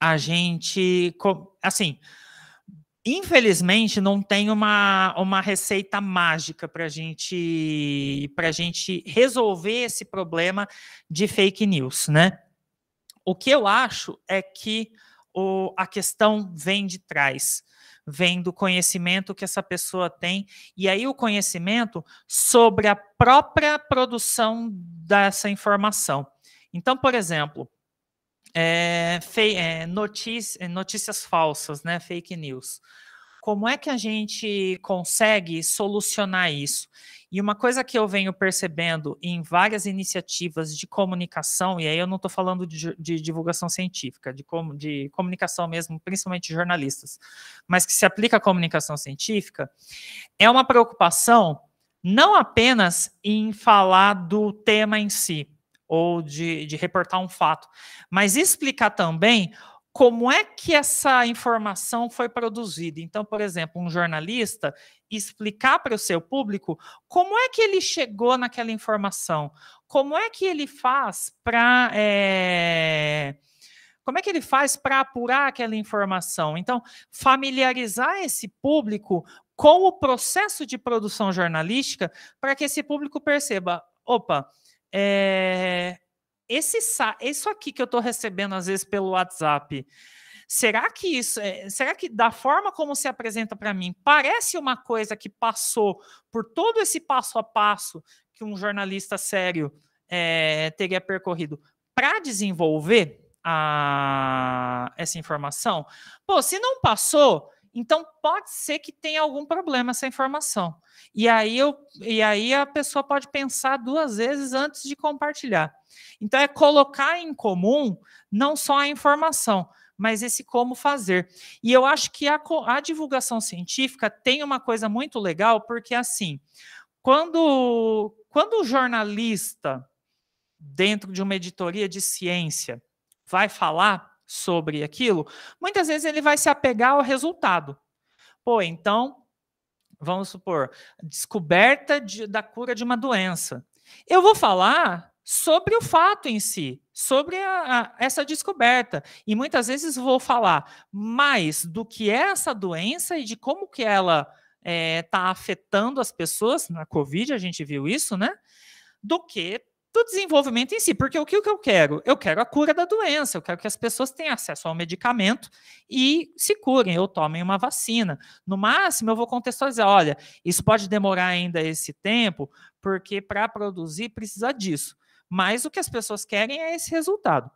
a gente, assim, infelizmente não tem uma, uma receita mágica para gente, a gente resolver esse problema de fake news, né? O que eu acho é que o, a questão vem de trás, vem do conhecimento que essa pessoa tem, e aí o conhecimento sobre a própria produção dessa informação. Então, por exemplo, é, é, notícia, é, notícias falsas, né? Fake news. Como é que a gente consegue solucionar isso? E uma coisa que eu venho percebendo em várias iniciativas de comunicação, e aí eu não estou falando de, de, divulgação científica, de, com, de comunicação mesmo, principalmente jornalistas, mas que se aplica à comunicação científica, é uma preocupação não apenas em falar do tema em si, ou de, de reportar um fato, mas explicar também como é que essa informação foi produzida. Então, por exemplo, um jornalista explicar para o seu público como é que ele chegou naquela informação, como é que ele faz para. É... Eh, como é que ele faz para apurar aquela informação? Então, familiarizar esse público com o processo de produção jornalística para que esse público perceba: opa, é, esse, isso aqui que eu estou recebendo às vezes pelo WhatsApp, será que isso, é, será que da forma como se apresenta para mim, parece uma coisa que passou por todo esse passo a passo que um jornalista sério é, teria percorrido para desenvolver a, essa informação? Pô, se não passou, então, pode ser que tenha algum problema essa informação. E aí, eu, e aí a pessoa pode pensar duas vezes antes de compartilhar. Então, é colocar em comum não só a informação, mas esse como fazer. E eu acho que a, a divulgação científica tem uma coisa muito legal, porque assim, quando, quando o jornalista, dentro de uma editoria de ciência, vai falar sobre aquilo, muitas vezes ele vai se apegar ao resultado. Pô, então, vamos supor, descoberta de, da cura de uma doença. Eu vou falar sobre o fato em si, sobre a, a, essa descoberta. E muitas vezes vou falar mais do que é essa doença e de como que ela está eh, é, afetando as pessoas. Na Covid a gente viu isso, né? Do que do desenvolvimento em si, porque o que eu quero? Eu quero a cura da doença, eu quero que as pessoas tenham acesso ao medicamento e se curem, ou tomem uma vacina. No máximo, eu vou contextualizar: olha, isso pode demorar ainda esse tempo, porque para produzir precisa disso. Mas o que as pessoas querem é esse resultado.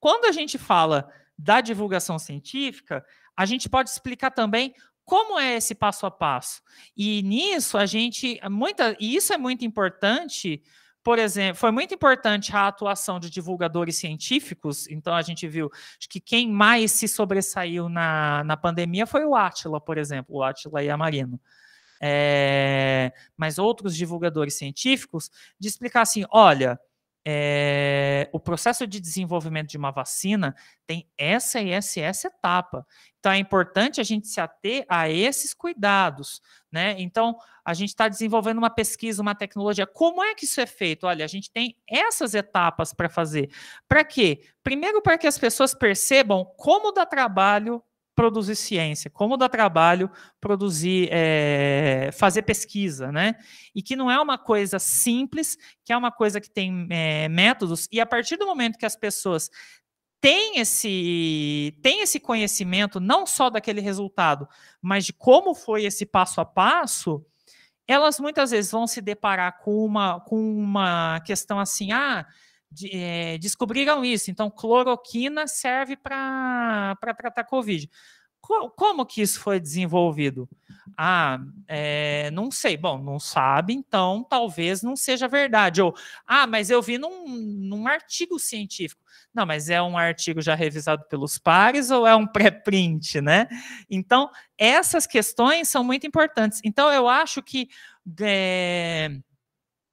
Quando a gente fala da divulgação científica, a gente pode explicar também como é esse passo a passo. E nisso a gente muita, e isso é muito importante por exemplo, foi muito importante a atuação de divulgadores científicos. Então, a gente viu que quem mais se sobressaiu na, na pandemia foi o Átila, por exemplo, o Átila e a Marino. É, mas outros divulgadores científicos de explicar assim: olha, é, o processo de desenvolvimento de uma vacina tem essa e essa, e essa etapa. Então, é importante a gente se ater a esses cuidados, né? Então, a gente está desenvolvendo uma pesquisa, uma tecnologia. Como é que isso é feito? Olha, a gente tem essas etapas para fazer. Para quê? Primeiro, para que as pessoas percebam como dá trabalho produzir ciência, como dá trabalho produzir, é, fazer pesquisa, né? E que não é uma coisa simples, que é uma coisa que tem é, métodos, e a partir do momento que as pessoas têm esse, têm esse conhecimento, não só daquele resultado, mas de como foi esse passo a passo, elas muitas vezes vão se deparar com uma, com uma questão assim, ah de, é, descobriram isso. Então, cloroquina serve para tratar Covid. como que isso foi desenvolvido? Ah, é, não sei. Bom, não sabe, então talvez não seja verdade. Ou, ah, mas eu vi num, num artigo científico. Não, mas é um artigo já revisado pelos pares ou é um pré-print, né? Então, essas questões são muito importantes. Então, eu acho que. É,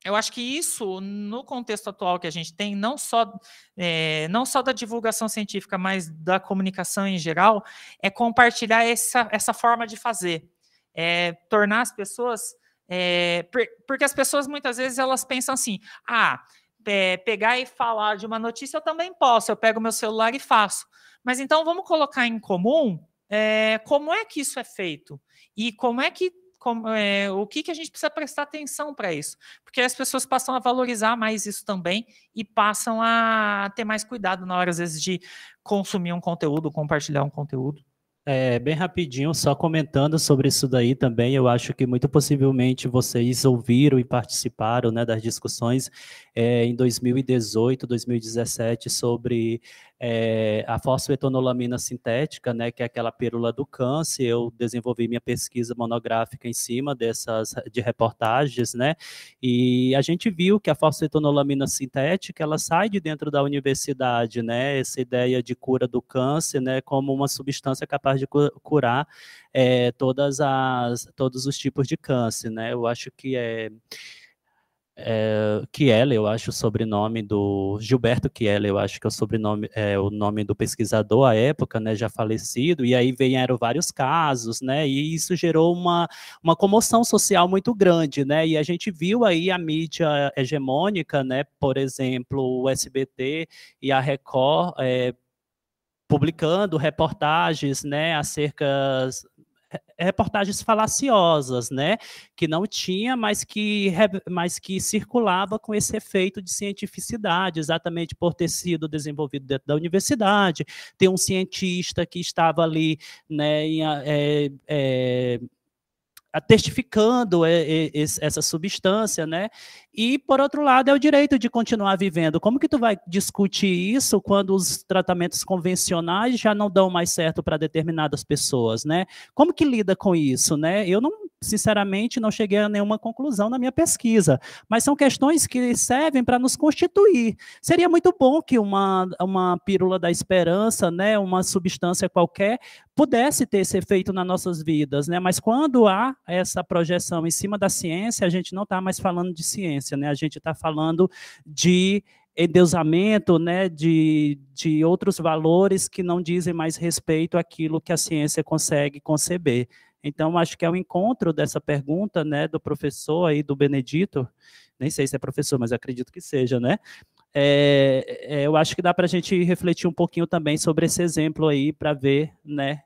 eu acho que isso, no contexto atual que a gente tem, não só, é, não só da divulgação científica, mas da comunicação em geral, é compartilhar essa, essa forma de fazer, é tornar as pessoas. É, porque as pessoas muitas vezes elas pensam assim: ah, é, pegar e falar de uma notícia eu também posso, eu pego meu celular e faço. Mas então vamos colocar em comum é, como é que isso é feito e como é que como, é, o que, que a gente precisa prestar atenção para isso, porque as pessoas passam a valorizar mais isso também e passam a ter mais cuidado na hora, às vezes, de consumir um conteúdo, compartilhar um conteúdo. É, bem rapidinho, só comentando sobre isso daí também, eu acho que muito possivelmente vocês ouviram e participaram né, das discussões é, em 2018, 2017, sobre é, a fosfetonolamina sintética, né, que é aquela pílula do câncer. Eu desenvolvi minha pesquisa monográfica em cima dessas de reportagens, né? E a gente viu que a fosfetonolamina sintética, ela sai de dentro da universidade, né? Essa ideia de cura do câncer, né, como uma substância capaz de curar é, todas as todos os tipos de câncer, né? Eu acho que é é, Kiel, eu acho o sobrenome do Gilberto Kiel, eu acho que é o sobrenome é o nome do pesquisador à época, né, já falecido, e aí vieram vários casos, né, e isso gerou uma, uma comoção social muito grande, né, e a gente viu aí a mídia hegemônica, né, por exemplo, o SBT e a Record é, publicando reportagens, né, acerca reportagens falaciosas, né? Que não tinha, mas que, mas que circulava com esse efeito de cientificidade, exatamente por ter sido desenvolvido dentro da universidade, ter um cientista que estava ali, né? Em, é, é, testificando é, é, essa substância, né? E, por outro lado, é o direito de continuar vivendo. Como que tu vai discutir isso quando os tratamentos convencionais já não dão mais certo para determinadas pessoas, né? Como que lida com isso, né? Eu não, sinceramente, não cheguei a nenhuma conclusão na minha pesquisa, mas são questões que servem para nos constituir. Seria muito bom que uma, uma pílula da esperança, né, uma substância qualquer, pudesse ter esse efeito nas nossas vidas, né? Mas quando há essa projeção em cima da ciência, a gente não está mais falando de ciência né? A gente está falando de endeusamento né, de, de outros valores que não dizem mais respeito àquilo que a ciência consegue conceber. Então, acho que é o um encontro dessa pergunta né, do professor aí, do Benedito, nem sei se é professor, mas acredito que seja, né? É, é, eu acho que dá para a gente refletir um pouquinho também sobre esse exemplo aí, para ver, né?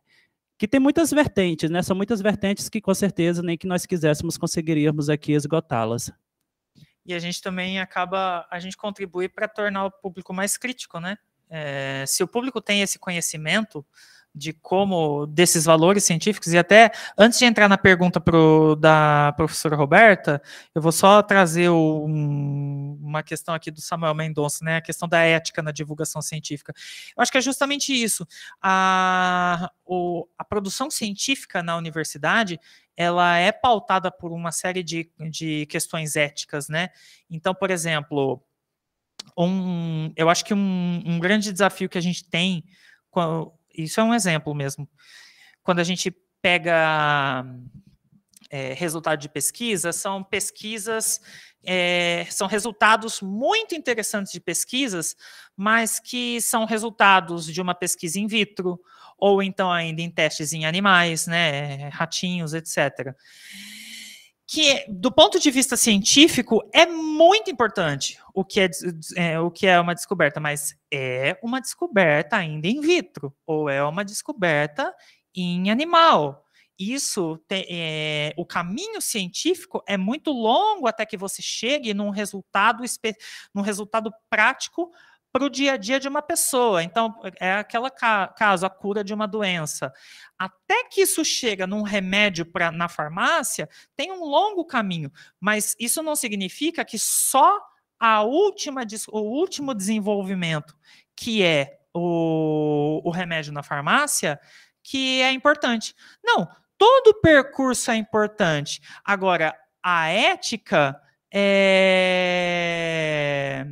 Que tem muitas vertentes, né? São muitas vertentes que, com certeza, nem que nós quiséssemos conseguiríamos aqui esgotá-las e a gente também acaba, a gente contribui para tornar o público mais crítico, né? É, se o público tem esse conhecimento, de como desses valores científicos, e até antes de entrar na pergunta pro, da professora Roberta, eu vou só trazer um, uma questão aqui do Samuel Mendonça, né, a questão da ética na divulgação científica. Eu acho que é justamente isso. A, o, a produção científica na universidade ela é pautada por uma série de, de questões éticas, né? Então, por exemplo, um, eu acho que um, um grande desafio que a gente tem isso é um exemplo mesmo. Quando a gente pega é, resultado de pesquisa, são pesquisas, é, são resultados muito interessantes de pesquisas, mas que são resultados de uma pesquisa in vitro, ou então ainda em testes em animais, né, ratinhos, etc que, do ponto de vista científico, é muito importante o que é, é, o que é uma descoberta, mas é uma descoberta ainda in vitro, ou é uma descoberta em animal. Isso, te, é, o caminho científico é muito longo até que você chegue num resultado, num resultado prático para o dia a dia de uma pessoa. Então, é aquele ca caso, a cura de uma doença. Até que isso chega num remédio pra, na farmácia, tem um longo caminho, mas isso não significa que só a última, o último desenvolvimento, que é o, o remédio na farmácia, que é importante. Não, todo percurso é importante. Agora, a ética é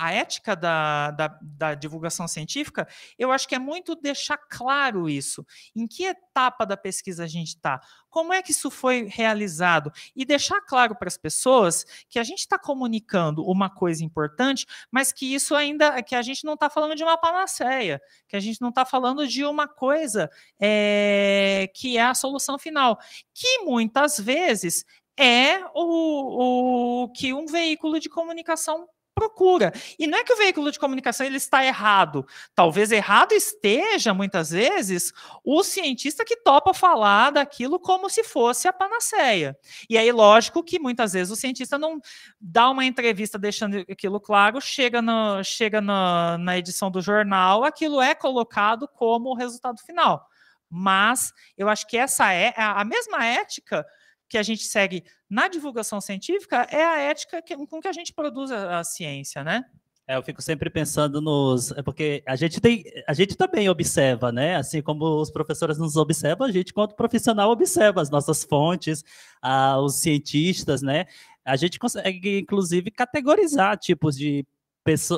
a ética da, da, da, divulgação científica, eu acho que é muito deixar claro isso. Em que etapa da pesquisa a gente está? Como é que isso foi realizado? E deixar claro para as pessoas que a gente está comunicando uma coisa importante, mas que isso ainda, que a gente não está falando de uma panaceia, que a gente não está falando de uma coisa é, que é a solução final, que muitas vezes é o, o que um veículo de comunicação procura. E não é que o veículo de comunicação ele está errado. Talvez errado esteja, muitas vezes, o cientista que topa falar daquilo como se fosse a panaceia. E aí, lógico que muitas vezes o cientista não dá uma entrevista deixando aquilo claro, chega, no, chega na edição do jornal, aquilo é colocado como o resultado final. Mas eu acho que essa é a mesma ética que a gente segue na divulgação científica é a ética que, com que a gente produz a, a ciência, né? É, eu fico sempre pensando nos. É porque a gente tem. A gente também observa, né? Assim como os professores nos observam, a gente, quanto profissional, observa as nossas fontes, a, os cientistas, né? A gente consegue, inclusive, categorizar tipos de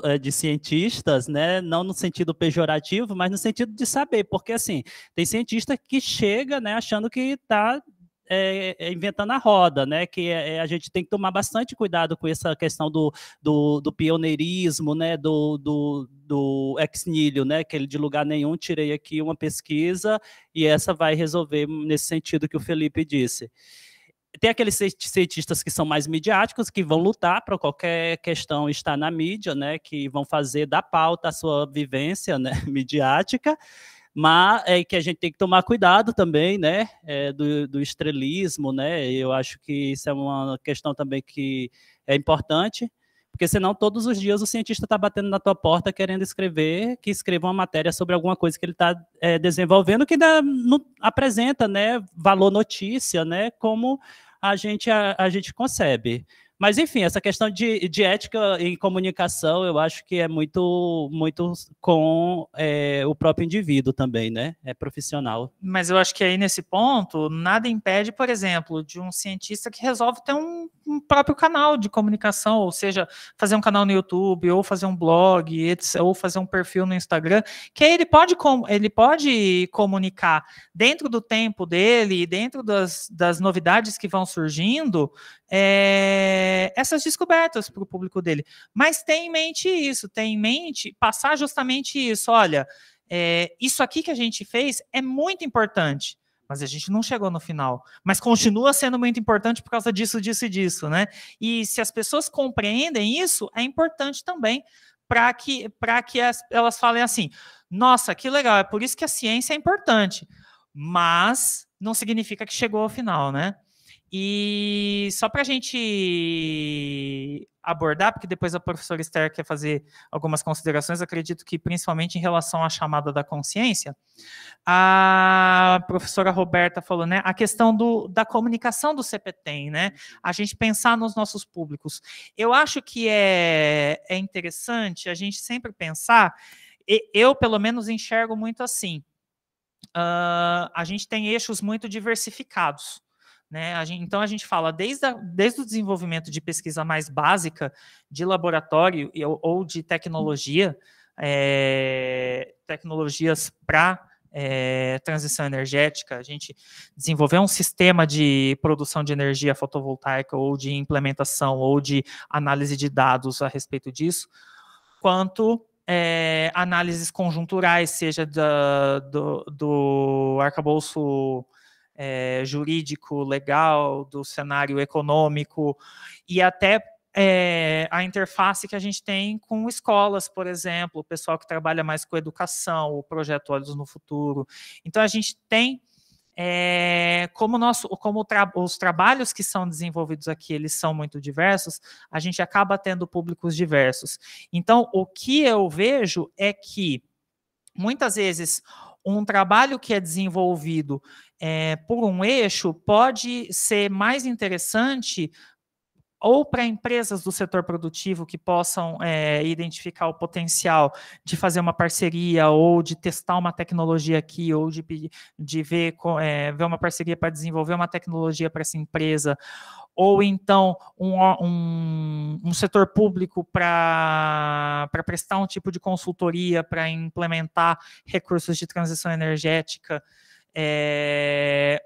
eh, de cientistas, né? Não no sentido pejorativo, mas no sentido de saber, porque assim tem cientista que chega, né, achando que está é, é, inventando a roda, né? Que é, é, a gente tem que tomar bastante cuidado com essa questão do, do, do pioneirismo, né? Do, do, do ex nilho, né? Que ele de lugar nenhum tirei aqui uma pesquisa e essa vai resolver nesse sentido que o Felipe disse tem aqueles cientistas que são mais midiáticos, que vão lutar para qualquer questão estar na mídia, né? Que vão fazer da pauta a sua vivência né, *laughs* midiática mas é que a gente tem que tomar cuidado também, né, é, do, do, estrelismo, né, eu acho que isso é uma questão também que é importante, porque senão todos os dias o cientista está batendo na tua porta querendo escrever, que escreva uma matéria sobre alguma coisa que ele está é, desenvolvendo, que ainda não, apresenta, né, valor notícia, né, como a gente, a, a gente concebe, mas, enfim, essa questão de, de ética em comunicação, eu acho que é muito, muito com é, o próprio indivíduo também, né? É profissional. Mas eu acho que aí, nesse ponto, nada impede, por exemplo, de um cientista que resolve ter um, um próprio canal de comunicação, ou seja, fazer um canal no YouTube, ou fazer um blog, etc, ou fazer um perfil no Instagram, que aí ele pode, ele pode comunicar dentro do tempo dele, dentro das, das novidades que vão surgindo, é eh, essas descobertas para o público dele. Mas tem em mente isso, tem em mente passar justamente isso. Olha, é, isso aqui que a gente fez é muito importante, mas a gente não chegou no final. Mas continua sendo muito importante por causa disso, disso e disso, né? E se as pessoas compreendem isso, é importante também para que, pra que as, elas falem assim: nossa, que legal, é por isso que a ciência é importante. Mas não significa que chegou ao final, né? E só para a gente abordar, porque depois a professora Esther quer fazer algumas considerações, acredito que principalmente em relação à chamada da consciência, a professora Roberta falou, né, a questão do, da comunicação do CPTEM, né, a gente pensar nos nossos públicos. Eu acho que é, é interessante a gente sempre pensar, eu pelo menos enxergo muito assim, uh, a gente tem eixos muito diversificados, né? A gente, então, a gente fala desde, a, desde o desenvolvimento de pesquisa mais básica, de laboratório e, ou, de tecnologia, é, tecnologias para é, eh, transição energética, a gente desenvolver um sistema de produção de energia fotovoltaica ou de implementação ou de análise de dados a respeito disso, quanto é, análises conjunturais, seja da, do, do arcabouço é, jurídico, legal, do cenário econômico e até é, a interface que a gente tem com escolas, por exemplo, o pessoal que trabalha mais com educação, o projeto Olhos no Futuro. Então a gente tem é, como, nosso, como tra os trabalhos que são desenvolvidos aqui eles são muito diversos, a gente acaba tendo públicos diversos. Então, o que eu vejo é que muitas vezes um trabalho que é desenvolvido é, por um eixo pode ser mais interessante ou para empresas do setor produtivo que possam é, identificar o potencial de fazer uma parceria ou de testar uma tecnologia aqui ou de, de ver, é, ver uma parceria para desenvolver uma tecnologia para essa empresa ou então um, um, um setor público para prestar um tipo de consultoria para implementar recursos de transição energética. É,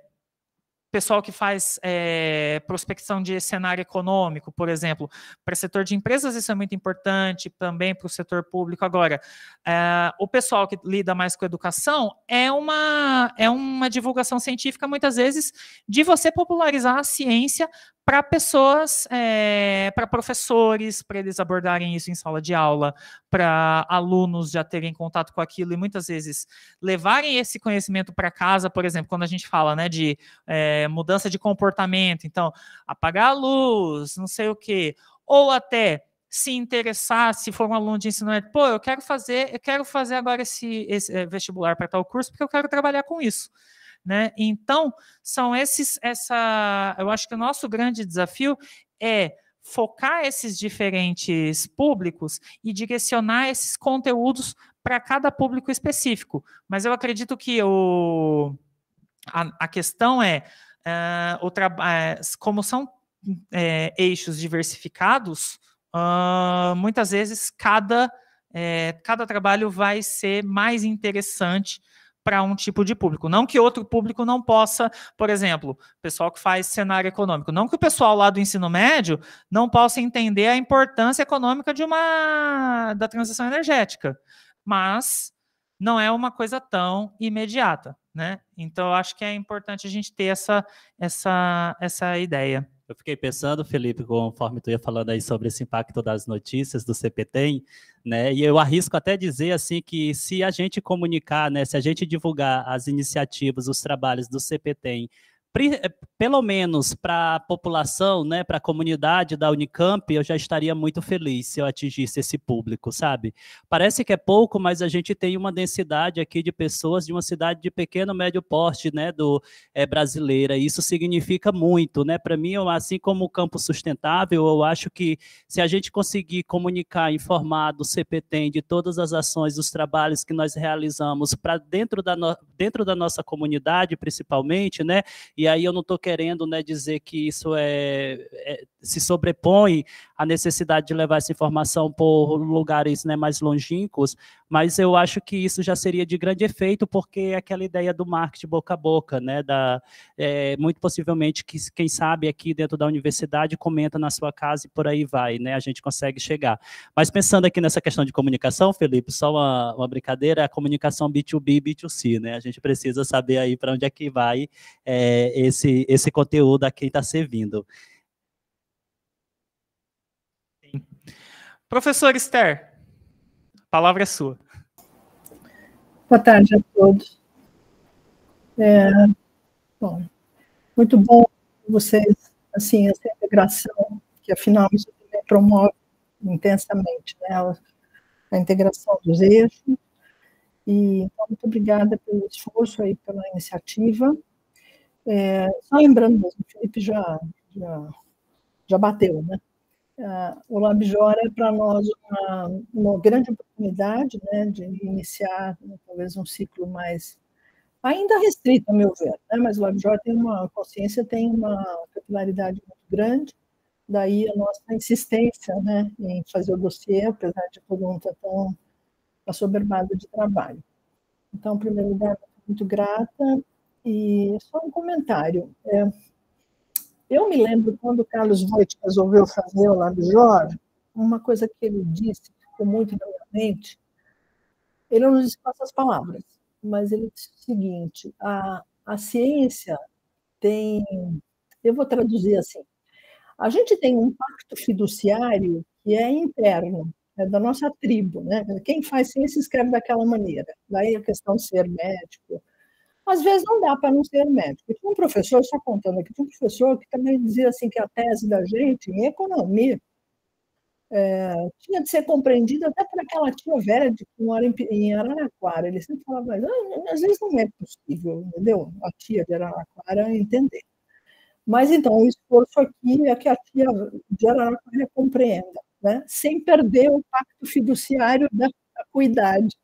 pessoal que faz é, prospecção de cenário econômico, por exemplo, para o setor de empresas isso é muito importante, também para o setor público. Agora, é, o pessoal que lida mais com educação é uma, é uma divulgação científica, muitas vezes, de você popularizar a ciência para pessoas, é, eh, para professores, para eles abordarem isso em sala de aula, para alunos já terem contato com aquilo e muitas vezes levarem esse conhecimento para casa, por exemplo, quando a gente fala né, de é, mudança de comportamento, então apagar a luz, não sei o quê, ou até se interessar, se for um aluno de ensino médio, pô, eu quero fazer, eu quero fazer agora esse, esse eh, vestibular para tal curso porque eu quero trabalhar com isso. Né? Então, são esses, essa, eu acho que o nosso grande desafio é focar esses diferentes públicos e direcionar esses conteúdos para cada público específico. Mas eu acredito que o, a, a questão é, eh, o é, como são eh, eixos diversificados, uh, muitas vezes cada, cada trabalho vai ser mais interessante para um tipo de público. Não que outro público não possa, por exemplo, pessoal que faz cenário econômico, não que o pessoal lá do ensino médio não possa entender a importância econômica de uma da transição energética, mas não é uma coisa tão imediata, né? Então acho que é importante a gente ter essa essa essa ideia. Eu fiquei pensando, Felipe, conforme tu ia falando aí sobre esse impacto das notícias do CPTEM, né? E eu arrisco até dizer assim que se a gente comunicar, né, se a gente divulgar as iniciativas, os trabalhos do CPTEM eh, pelo menos para a população, né, para a comunidade da Unicamp, eu já estaria muito feliz se eu atingisse esse público, sabe? Parece que é pouco, mas a gente tem uma densidade aqui de pessoas de uma cidade de pequeno médio porte, né, do é, brasileira. Isso significa muito, né? Para mim, assim como o campo sustentável, eu acho que se a gente conseguir comunicar, informar do CPT de todas as ações, dos trabalhos que nós realizamos para dentro da no... dentro da nossa comunidade, principalmente, né? E e aí eu não estou querendo né, dizer que isso é, é, se sobrepõe à necessidade de levar essa informação por lugares né, mais longínquos, mas eu acho que isso já seria de grande efeito, porque é aquela ideia do marketing boca a boca, né, da, é, muito possivelmente que quem sabe aqui dentro da universidade comenta na sua casa e por aí vai, né, a gente consegue chegar. Mas pensando aqui nessa questão de comunicação, Felipe, só uma, uma brincadeira, a comunicação B2B e B2C, né, a gente precisa saber aí para onde é que vai é, esse, esse conteúdo a quem está servindo. Professor Esther, a palavra é sua. Boa tarde a todos. É, bom, muito bom vocês, assim, essa integração, que afinal isso também promove intensamente, né, a integração dos eixos. E então, muito obrigada pelo esforço aí, pela iniciativa. É, só lembrando mesmo, o Felipe já, já, já bateu, né? Uh, o LabJOR é para nós uma, uma, grande oportunidade né, de iniciar né, talvez um ciclo mais ainda restrito, a meu ver, né, mas o LabJOR tem uma consciência, tem uma capilaridade muito grande, daí a nossa insistência né, em fazer o dossiê, apesar de todo mundo estar tão assoberbado tá de trabalho. Então, em primeiro lugar, muito grata e só um comentário. É, eu me lembro quando o Carlos Voigt resolveu fazer o Lado Jorge, uma coisa que ele disse, ficou muito na minha mente. Ele não disse com essas palavras, mas ele disse o seguinte: a, a ciência tem. Eu vou traduzir assim. A gente tem um pacto fiduciário que é interno, é da nossa tribo. Né? Quem faz ciência escreve daquela maneira. Daí a questão de ser médico, às vezes não dá para não ser médico. tinha um professor, só contando aqui, tinha um professor que também dizia assim que a tese da gente em economia é, tinha de ser compreendida até por aquela tia velha de em, Araraquara. Ele sempre falava, ah, às vezes não é possível, entendeu? A tia de Araraquara entender. Mas então, o esforço aqui é que a tia de Araraquara compreenda, né? sem perder o pacto fiduciário da acuidade.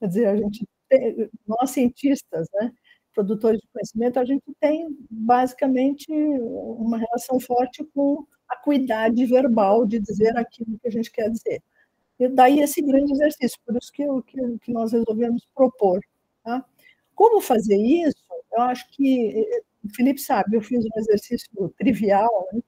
Quer dizer, a gente, eh, nós cientistas, né? produtores de conhecimento, a gente tem basicamente uma relação forte com a cuidade verbal de dizer aquilo que a gente quer dizer. E daí esse grande exercício, por isso que, que, que nós resolvemos propor. Tá? Como fazer isso? Eu acho que, o eh, Felipe sabe, eu fiz um exercício trivial né,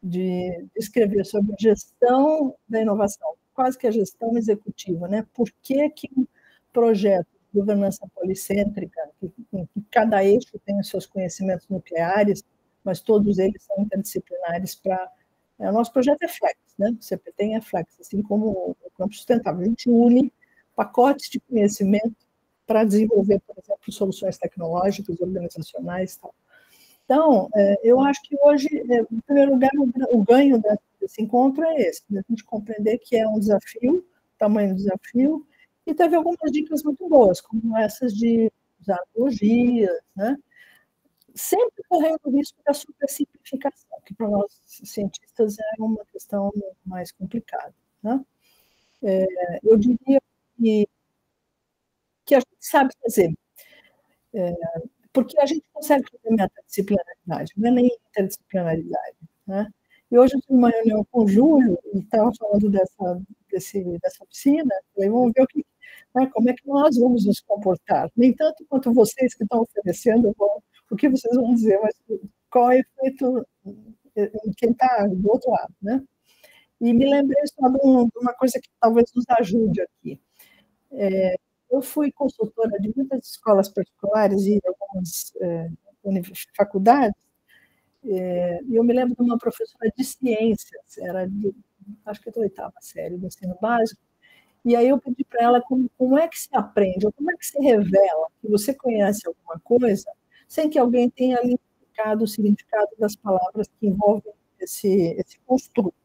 de escrever sobre gestão da inovação, quase que a gestão executiva, né? Por que, que um projeto governança policêntrica, em que cada eixo tem os seus conhecimentos nucleares, mas todos eles são interdisciplinares para. É, o nosso projeto é flex, né? o CPT é flex, assim como o campo sustentável. A gente une pacotes de conhecimento para desenvolver, por exemplo, soluções tecnológicas, organizacionais e tal. Então, é, eu acho que hoje, é, em primeiro lugar, o ganho desse encontro é esse, né? a gente compreender que é um desafio, tamanho do desafio, e teve algumas dicas muito boas, como essas de usar analogias, né? sempre correndo o risco da supersimplificação, que para nós cientistas é uma questão mais complicada. Né? É, eu diria que, que a gente sabe fazer, é, porque a gente consegue fazer metadisciplinaridade, não é nem interdisciplinaridade. Né? E hoje eu tive uma reunião com o Júlio, e estava falando dessa, desse, dessa piscina, falei, vamos ver o que né? Como é que nós vamos nos comportar? Nem tanto quanto vocês que estão oferecendo, vão, o que vocês vão dizer, mas qual é o efeito em eh, eh, quem está do outro lado, né? E me lembrei só de, uma coisa que talvez nos ajude aqui. É, eu fui consultora de muitas escolas particulares e algumas é, faculdades, é, e é, eu me lembro de uma professora de ciências, era de, acho que é da oitava série do ensino básico, e aí eu pedi para ela como, como é que se aprende, ou como é que se revela que você conhece alguma coisa sem que alguém tenha identificado o significado das palavras que envolvem esse, esse construto.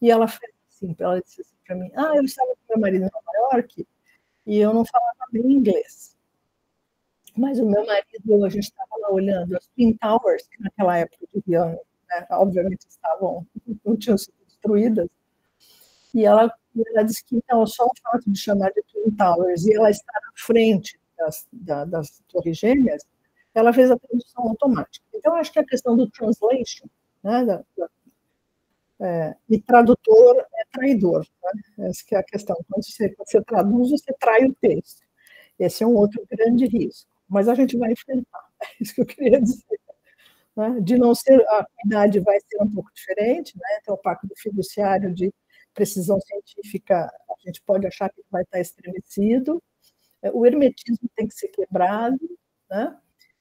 E ela fez assim, ela disse assim para mim, ah, eu estava com meu marido em Nova York e eu não falava bem inglês. Mas o meu marido, a gente estava lá olhando as Twin Towers, que naquela época de né, obviamente estavam, *laughs* não tinham sido destruídas, e ela e ela disse que não, só o fato de chamar de Twin Towers e ela estar à frente das, da, das torres gêmeas, ela fez a tradução automática. Então, acho que a questão do translation, né, da, da, é, e tradutor é traidor, né? essa é a questão. Quando você, quando você traduz, você trai o texto. Esse é um outro grande risco, mas a gente vai enfrentar, *laughs* é isso que eu queria dizer. Né? De não ser, a idade vai ser um pouco diferente, né? então o pacto fiduciário de precisão científica, a gente pode achar que vai estar estremecido, é, o hermetismo tem que ser quebrado, né?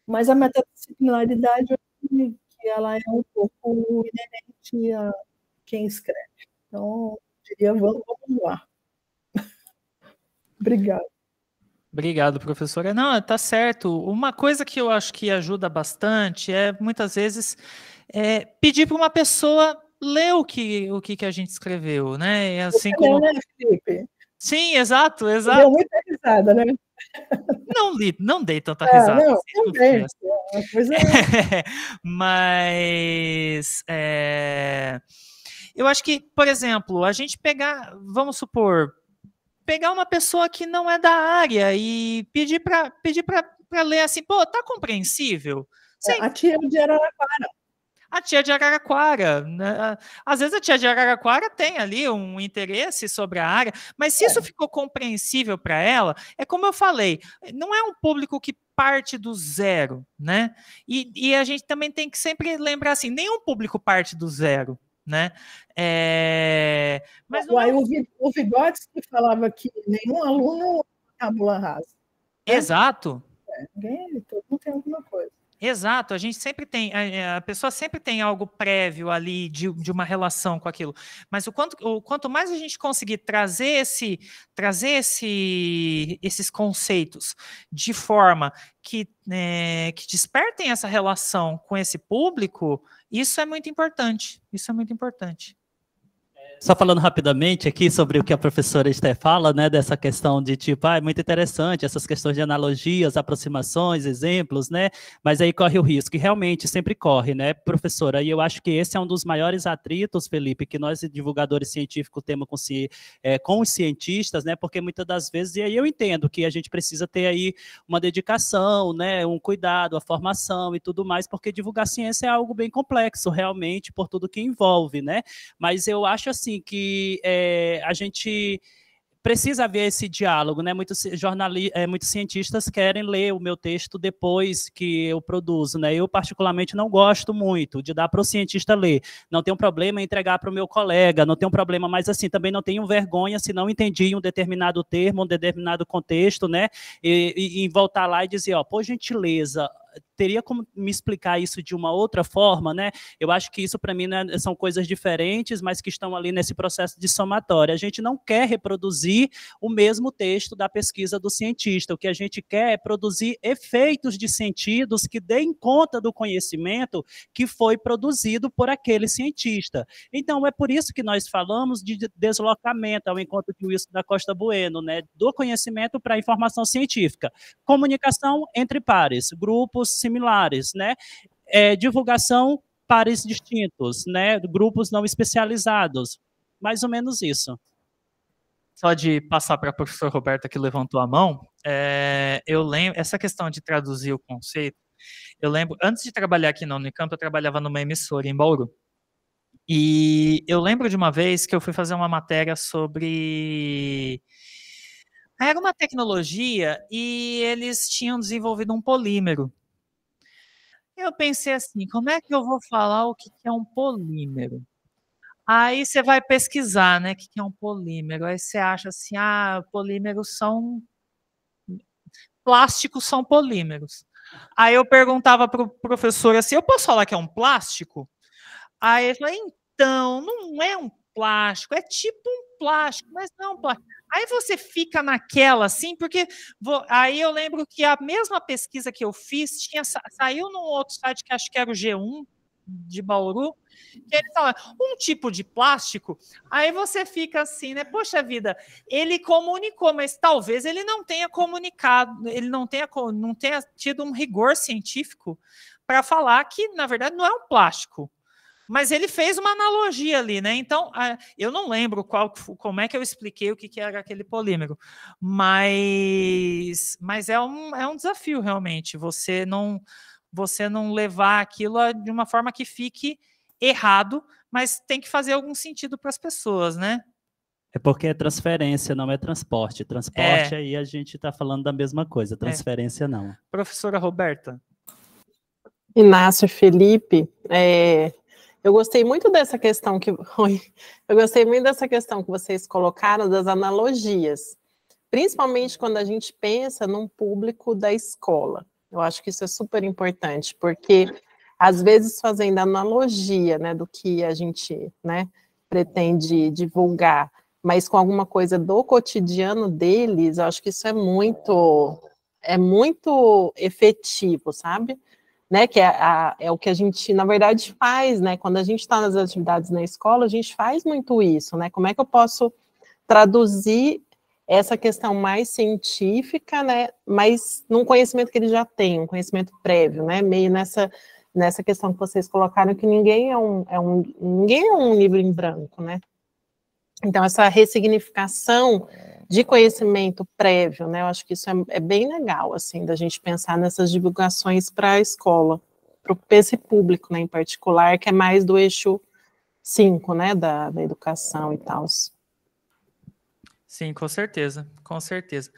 mas a metadisciplinaridade, que ela é um pouco inerente a quem escreve. Então, eu diria, vamos, vamos lá. *laughs* Obrigada. Obrigado, professora. Não, tá certo. Uma coisa que eu acho que ajuda bastante é, muitas vezes, é pedir para uma pessoa lê o que, o que, que a gente escreveu, né? É assim também, como... né, Felipe? Sim, exato, exato. Deu muita risada, né? Não li, não dei tanta é, risada. Não, assim, também, assim. é *laughs* Mas eh, eu acho que, por exemplo, a gente pegar, vamos supor, pegar uma pessoa que não é da área e pedir para pedir para ler assim, pô, tá compreensível. É, Sim. A tia de Araraquara a tia de Araraquara. Né? Às vezes a tia de Araraquara tem ali um interesse sobre a área, mas se é. isso ficou compreensível para ela, é como eu falei, não é um público que parte do zero, né? E, e a gente também tem que sempre lembrar assim, nenhum público parte do zero, né? É... Mas Uai, é... o, o Vigotes que falava que nenhum aluno é a bula rasa. Né? Exato. É, ninguém, todo mundo tem alguma coisa. Exato, a gente sempre tem, é, a, pessoa sempre tem algo prévio ali de, de uma relação com aquilo. Mas o quanto, o quanto mais a gente conseguir trazer esse, trazer esse, esses conceitos de forma que, é, que despertem essa relação com esse público, isso é muito importante. Isso é muito importante só falando rapidamente aqui sobre o que a professora Esther fala, né, dessa questão de tipo, ah, é muito interessante essas questões de analogias, aproximações, exemplos, né, mas aí corre o risco, e realmente sempre corre, né, professora, e eu acho que esse é um dos maiores atritos, Felipe, que nós divulgadores científicos temos com, si, é, eh, com os cientistas, né, porque muitas das vezes, e aí eu entendo que a gente precisa ter aí uma dedicação, né, um cuidado, a formação e tudo mais, porque divulgar ciência é algo bem complexo, realmente, por tudo que envolve, né, mas eu acho assim, assim que é, a gente precisa ver esse diálogo, né? Muitos, jornalistas, é, muitos cientistas querem ler o meu texto depois que eu produzo, né? Eu, particularmente, não gosto muito de dar para o cientista ler. Não tem um problema em entregar para o meu colega, não tem um problema, mas assim, também não tenho vergonha se não entendi um determinado termo, um determinado contexto, né? E, e, e voltar lá e dizer, ó, por gentileza, teria como me explicar isso de uma outra forma, né? Eu acho que isso para mim né, são coisas diferentes, mas que estão ali nesse processo de somatória. A gente não quer reproduzir o mesmo texto da pesquisa do cientista. O que a gente quer é produzir efeitos de sentidos que deem conta do conhecimento que foi produzido por aquele cientista. Então é por isso que nós falamos de deslocamento ao encontro de Wilson da Costa Bueno, né? Do conhecimento para a informação científica. Comunicação entre pares, grupos grupos similares, né? É, divulgação pares distintos, né? Grupos não especializados. Mais ou menos isso. Só de passar para a professora Roberta que levantou a mão, é, eu lembro essa questão de traduzir o conceito. Eu lembro, antes de trabalhar aqui na Unicamp, eu trabalhava numa emissora em Bauru. E eu lembro de uma vez que eu fui fazer uma matéria sobre. Era uma tecnologia e eles tinham desenvolvido um polímero eu pensei assim, como é que eu vou falar o que é um polímero? Aí você vai pesquisar, né, o que é um polímero. Aí você acha assim, ah, polímeros são plásticos são polímeros. Aí eu perguntava para o professor assim, eu posso falar que é um plástico? Aí ele falou, então, não é um plástico, é tipo um plástico, mas não é um plástico. Aí você fica naquela, assim, porque vou, aí eu lembro que a mesma pesquisa que eu fiz tinha saiu num outro site que acho que era o G1 de Bauru, que ele fala um tipo de plástico. Aí você fica assim, né? Poxa vida, ele comunicou, mas talvez ele não tenha comunicado, ele não tenha, não tenha tido um rigor científico para falar que, na verdade, não é um plástico mas ele fez uma analogia ali, né? Então, eu não lembro qual, como é que eu expliquei o que, que era aquele polímero, mas, mas é, um, é um desafio realmente. Você não você não levar aquilo de uma forma que fique errado, mas tem que fazer algum sentido para as pessoas, né? É porque é transferência, não é transporte. Transporte, é. aí a gente está falando da mesma coisa, é. transferência é. não. Professora Roberta. Inácio Felipe, é, eu gostei muito dessa questão que *laughs* eu gostei muito dessa questão que vocês colocaram das analogias, principalmente quando a gente pensa num público da escola. Eu acho que isso é super importante, porque às vezes fazendo analogia, né, do que a gente, né, pretende divulgar, mas com alguma coisa do cotidiano deles, eu acho que isso é muito é muito efetivo, sabe? né? Que é, a, é o que a gente, na verdade, faz, né? Quando a gente está nas atividades na escola, a gente faz muito isso, né? Como é que eu posso traduzir essa questão mais científica, né? Mas num conhecimento que ele já tem, um conhecimento prévio, né? Meio nessa nessa questão que vocês colocaram que ninguém é um, é um ninguém é um livro em branco, né? Então, essa ressignificação de conhecimento prévio, né? Eu acho que isso é, é bem legal, assim, da gente pensar nessas divulgações para a escola, para esse público, né, em particular, que é mais do eixo 5, né, da, da educação e tal. Sim, com certeza, com certeza.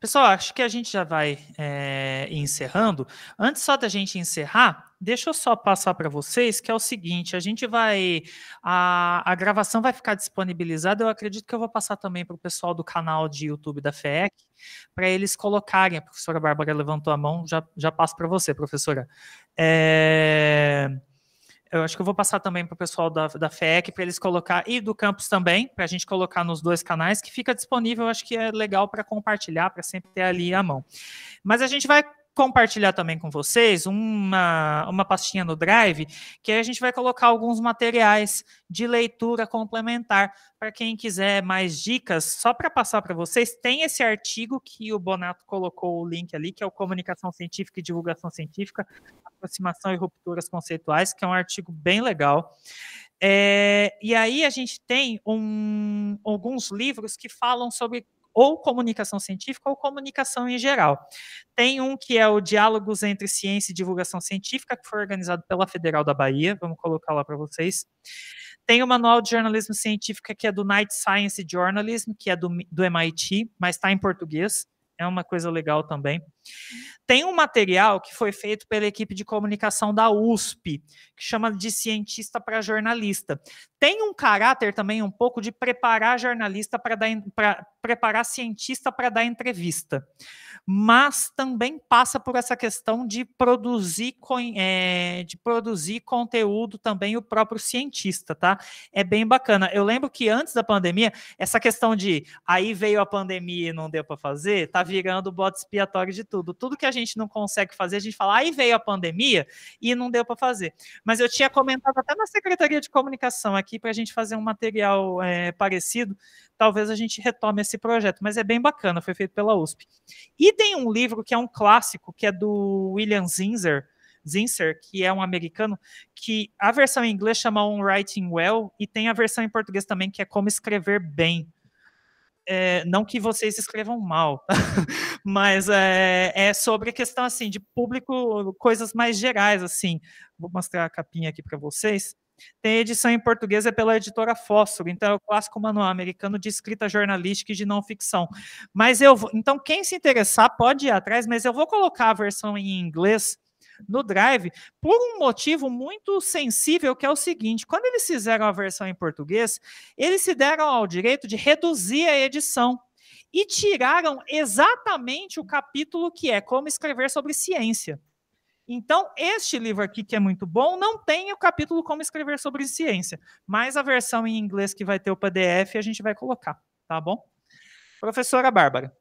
Pessoal, acho que a gente já vai é, encerrando. Antes só da gente encerrar, deixa eu só passar para vocês que é o seguinte: a gente vai. A, a gravação vai ficar disponibilizada. Eu acredito que eu vou passar também para o pessoal do canal de YouTube da FEEC, para eles colocarem. A professora Bárbara levantou a mão, já, já passo para você, professora. É eu acho que eu vou passar também para o pessoal da, da FEC para eles colocar e do campus também, para a gente colocar nos dois canais, que fica disponível, acho que é legal para compartilhar, para sempre ter ali à mão. Mas a gente vai compartilhar também com vocês uma, uma pastinha no Drive que a gente vai colocar alguns materiais de leitura complementar para quem quiser mais dicas. Só para passar para vocês, tem esse artigo que o Bonato colocou o link ali, que é o Comunicação Científica e Divulgação Científica, Aproximação e Rupturas Conceituais, que é um artigo bem legal. É, e aí a gente tem um, alguns livros que falam sobre ou comunicação científica ou comunicação em geral. Tem um que é o Diálogos entre Ciência e Divulgação Científica, que foi organizado pela Federal da Bahia, vamos colocar lá para vocês. Tem o Manual de Jornalismo Científico, que é do Night Science Journalism, que é do, do MIT, mas está em português é uma coisa legal também. Tem um material que foi feito pela equipe de comunicação da USP, que chama de cientista para jornalista. Tem um caráter também um pouco de preparar jornalista para dar pra, preparar cientista para dar entrevista mas também passa por essa questão de produzir, é, de produzir conteúdo também o próprio cientista, tá? É bem bacana. Eu lembro que antes da pandemia, essa questão de aí veio a pandemia e não deu para fazer, tá virando bode expiatório de tudo. Tudo que a gente não consegue fazer, a gente fala, aí veio a pandemia e não deu para fazer. Mas eu tinha comentado até na Secretaria de Comunicação aqui para a gente fazer um material é, parecido, talvez a gente retome esse projeto, mas é bem bacana, foi feito pela USP. E tem um livro que é um clássico, que é do William Zinser, Zinser, que é um americano, que a versão em inglês chama On Writing Well, e tem a versão em português também, que é Como Escrever Bem. É, não que vocês escrevam mal, *laughs* mas é, é, sobre a questão assim de público, coisas mais gerais assim. Vou mostrar a capinha aqui para vocês. Tem edição em português é pela editora Fósforo, então é o clássico manual americano de escrita jornalística e de não ficção. Mas eu vou, então quem se interessar pode ir atrás, mas eu vou colocar a versão em inglês no Drive por um motivo muito sensível, que é o seguinte: quando eles fizeram a versão em português, eles se deram ao direito de reduzir a edição e tiraram exatamente o capítulo que é como escrever sobre ciência. Então, este livro aqui, que é muito bom, não tem o capítulo Como Escrever sobre Ciência, mas a versão em inglês que vai ter o PDF a gente vai colocar, tá bom? Professora Bárbara.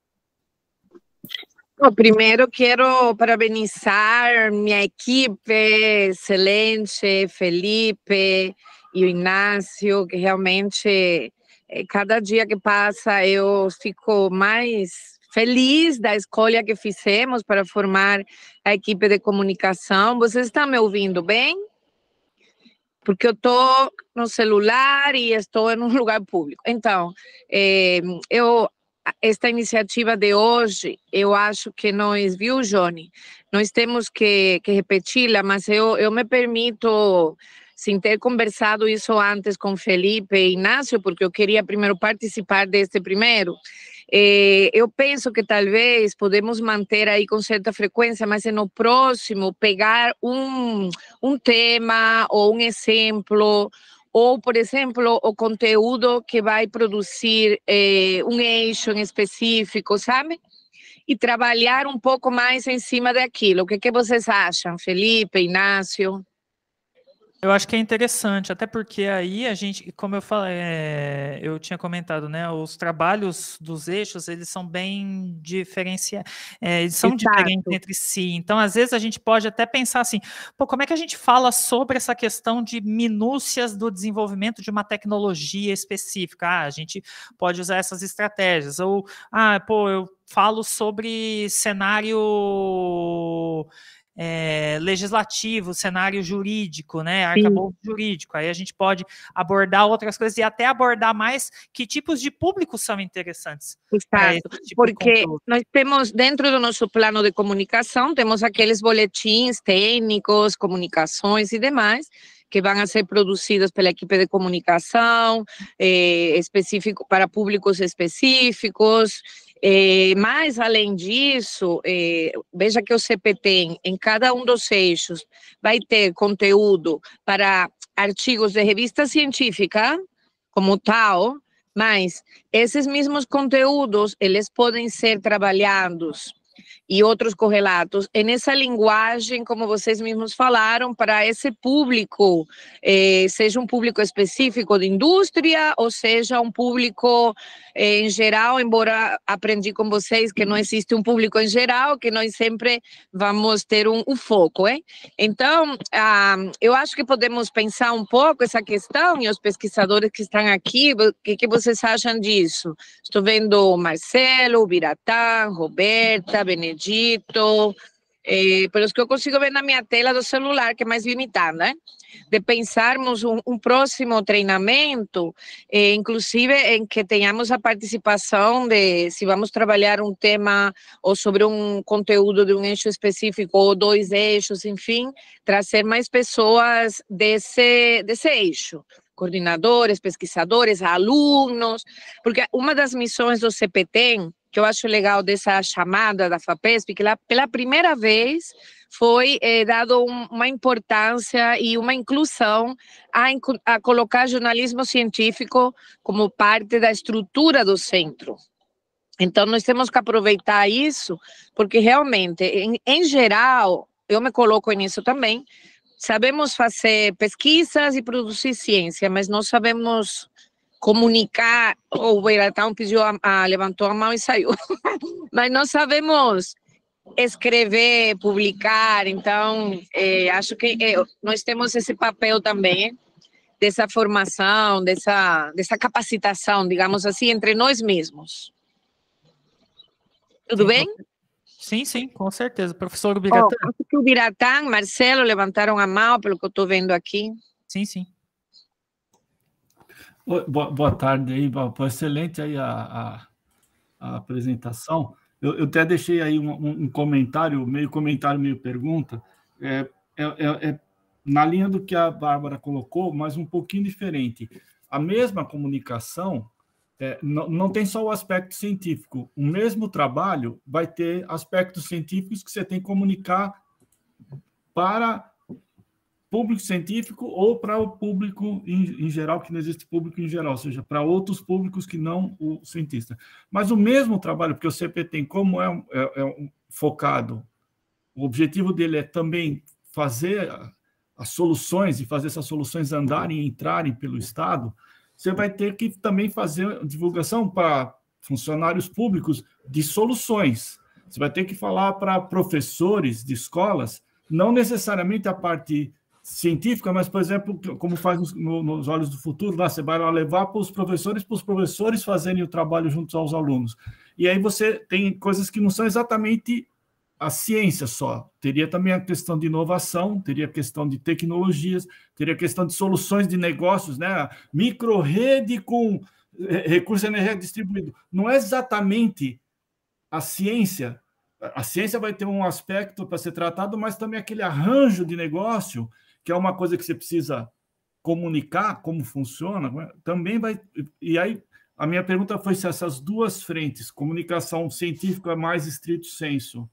Bom, primeiro quero parabenizar minha equipe excelente, Felipe e o Inácio, que realmente eh, cada dia que passa eu fico mais feliz da escolha que fizemos para formar a equipe de comunicação. Vocês estão me ouvindo bem? Porque eu estou no celular e estou em um *laughs* lugar público. Então, é, eu esta iniciativa de hoje, eu acho que nós, viu, Johnny? Nós temos que, que repeti-la, mas eu, eu me permito sem ter conversado isso antes com Felipe e Inácio, porque eu queria primeiro participar deste primeiro. É, eu penso que talvez podemos manter aí com certa frequência, mas é no próximo pegar um, um tema ou um exemplo ou, por exemplo, o conteúdo que vai produzir é, um eixo em específico, sabe? E trabalhar um pouco mais em cima daquilo. O que, que vocês acham, Felipe, Inácio? Eu acho que é interessante, até porque aí a gente, como eu falei, é, eu tinha comentado, né? Os trabalhos dos eixos, eles são bem diferenciados, é, eles são Exato. diferentes entre si. Então, às vezes, a gente pode até pensar assim, pô, como é que a gente fala sobre essa questão de minúcias do desenvolvimento de uma tecnologia específica? Ah, a gente pode usar essas estratégias. Ou, ah, pô, eu falo sobre cenário é, legislativo, cenário jurídico, né? Acabou jurídico. Aí a gente pode abordar outras coisas e até abordar mais que tipos de públicos são interessantes. Exato, tipo porque nós temos dentro do nosso plano de comunicação, temos aqueles boletins técnicos, comunicações e demais, que vão a ser produzidos pela equipe de comunicação, eh, específico para públicos específicos, é, mas, além disso, é, veja que o CPT em cada um dos eixos, vai ter conteúdo para artigos de revista científica, como tal, mas esses mesmos conteúdos, eles podem ser trabalhados e outros correlatos, nessa linguagem, como vocês mesmos falaram, para esse público, eh, seja um público específico de indústria, ou seja um público eh, em geral, embora aprendi com vocês que não existe um público em geral, que nós sempre vamos ter um, um foco. Hein? Então, ah, eu acho que podemos pensar um pouco essa questão, e os pesquisadores que estão aqui, o que, que vocês acham disso? Estou vendo Marcelo, Biratã, Roberta, Benedito. Eh, pelos que eu consigo ver na minha tela do celular, que é mais limitada, né? ¿eh? de pensarmos um, um próximo treinamento, eh, inclusive em que tenhamos a participação de, se vamos trabalhar um tema ou sobre um conteúdo de um eixo específico ou dois eixos, enfim, trazer mais pessoas desse, desse eixo. Coordenadores, pesquisadores, alunos, porque uma das missões do CPTEM que eu acho legal dessa chamada da FAPESP, que lá, pela primeira vez foi é, dado um, uma importância e uma inclusão a, a colocar jornalismo científico como parte da estrutura do centro. Então, nós temos que aproveitar isso, porque realmente, em, em geral, eu me coloco nisso também, sabemos fazer pesquisas e produzir ciência, mas não sabemos comunicar, o Beratão pediu a, a, levantou a mão e saiu. *laughs* Mas nós sabemos escrever, publicar, então é, acho que é, nós temos esse papel também dessa formação, dessa, dessa capacitação, digamos assim, entre nós mesmos. Tudo bem? Sim, sim, com certeza. Professor oh, Biratã. Oh, o Biratã, Marcelo levantaram a mão, pelo que eu estou vendo aqui. Sim, sim. Boa, boa tarde aí, Balpão. Excelente aí a, a, a apresentação. Eu, eu, até deixei aí um, um, comentário, meio comentário, meio pergunta. É, é, é, é, na linha do que a Bárbara colocou, mas um pouquinho diferente. A mesma comunicação é, não, não tem só o aspecto científico. O mesmo trabalho vai ter aspectos científicos que você tem que comunicar para público científico ou para o público em, em, geral, que não existe público em geral, ou seja, para outros públicos que não o cientista. Mas o mesmo trabalho, porque o CP tem como é, é, é focado, o objetivo dele é também fazer as soluções e fazer essas soluções andarem e entrarem pelo Estado, você vai ter que também fazer divulgação para funcionários públicos de soluções. Você vai ter que falar para professores de escolas, não necessariamente a parte científica, mas, por exemplo, como faz nos, nos Olhos do Futuro, lá você vai lá levar para os professores, para os professores fazerem o trabalho juntos aos alunos. E aí você tem coisas que não são exatamente a ciência só, teria também a questão de inovação, teria a questão de tecnologias, teria a questão de soluções de negócios, né? rede com recurso energético distribuído. Não é exatamente a ciência. A ciência vai ter um aspecto para ser tratado, mas também aquele arranjo de negócio que é uma coisa que você precisa comunicar como funciona, é, também vai. E aí, a minha pergunta foi se essas duas frentes, comunicação científica mais estrito senso,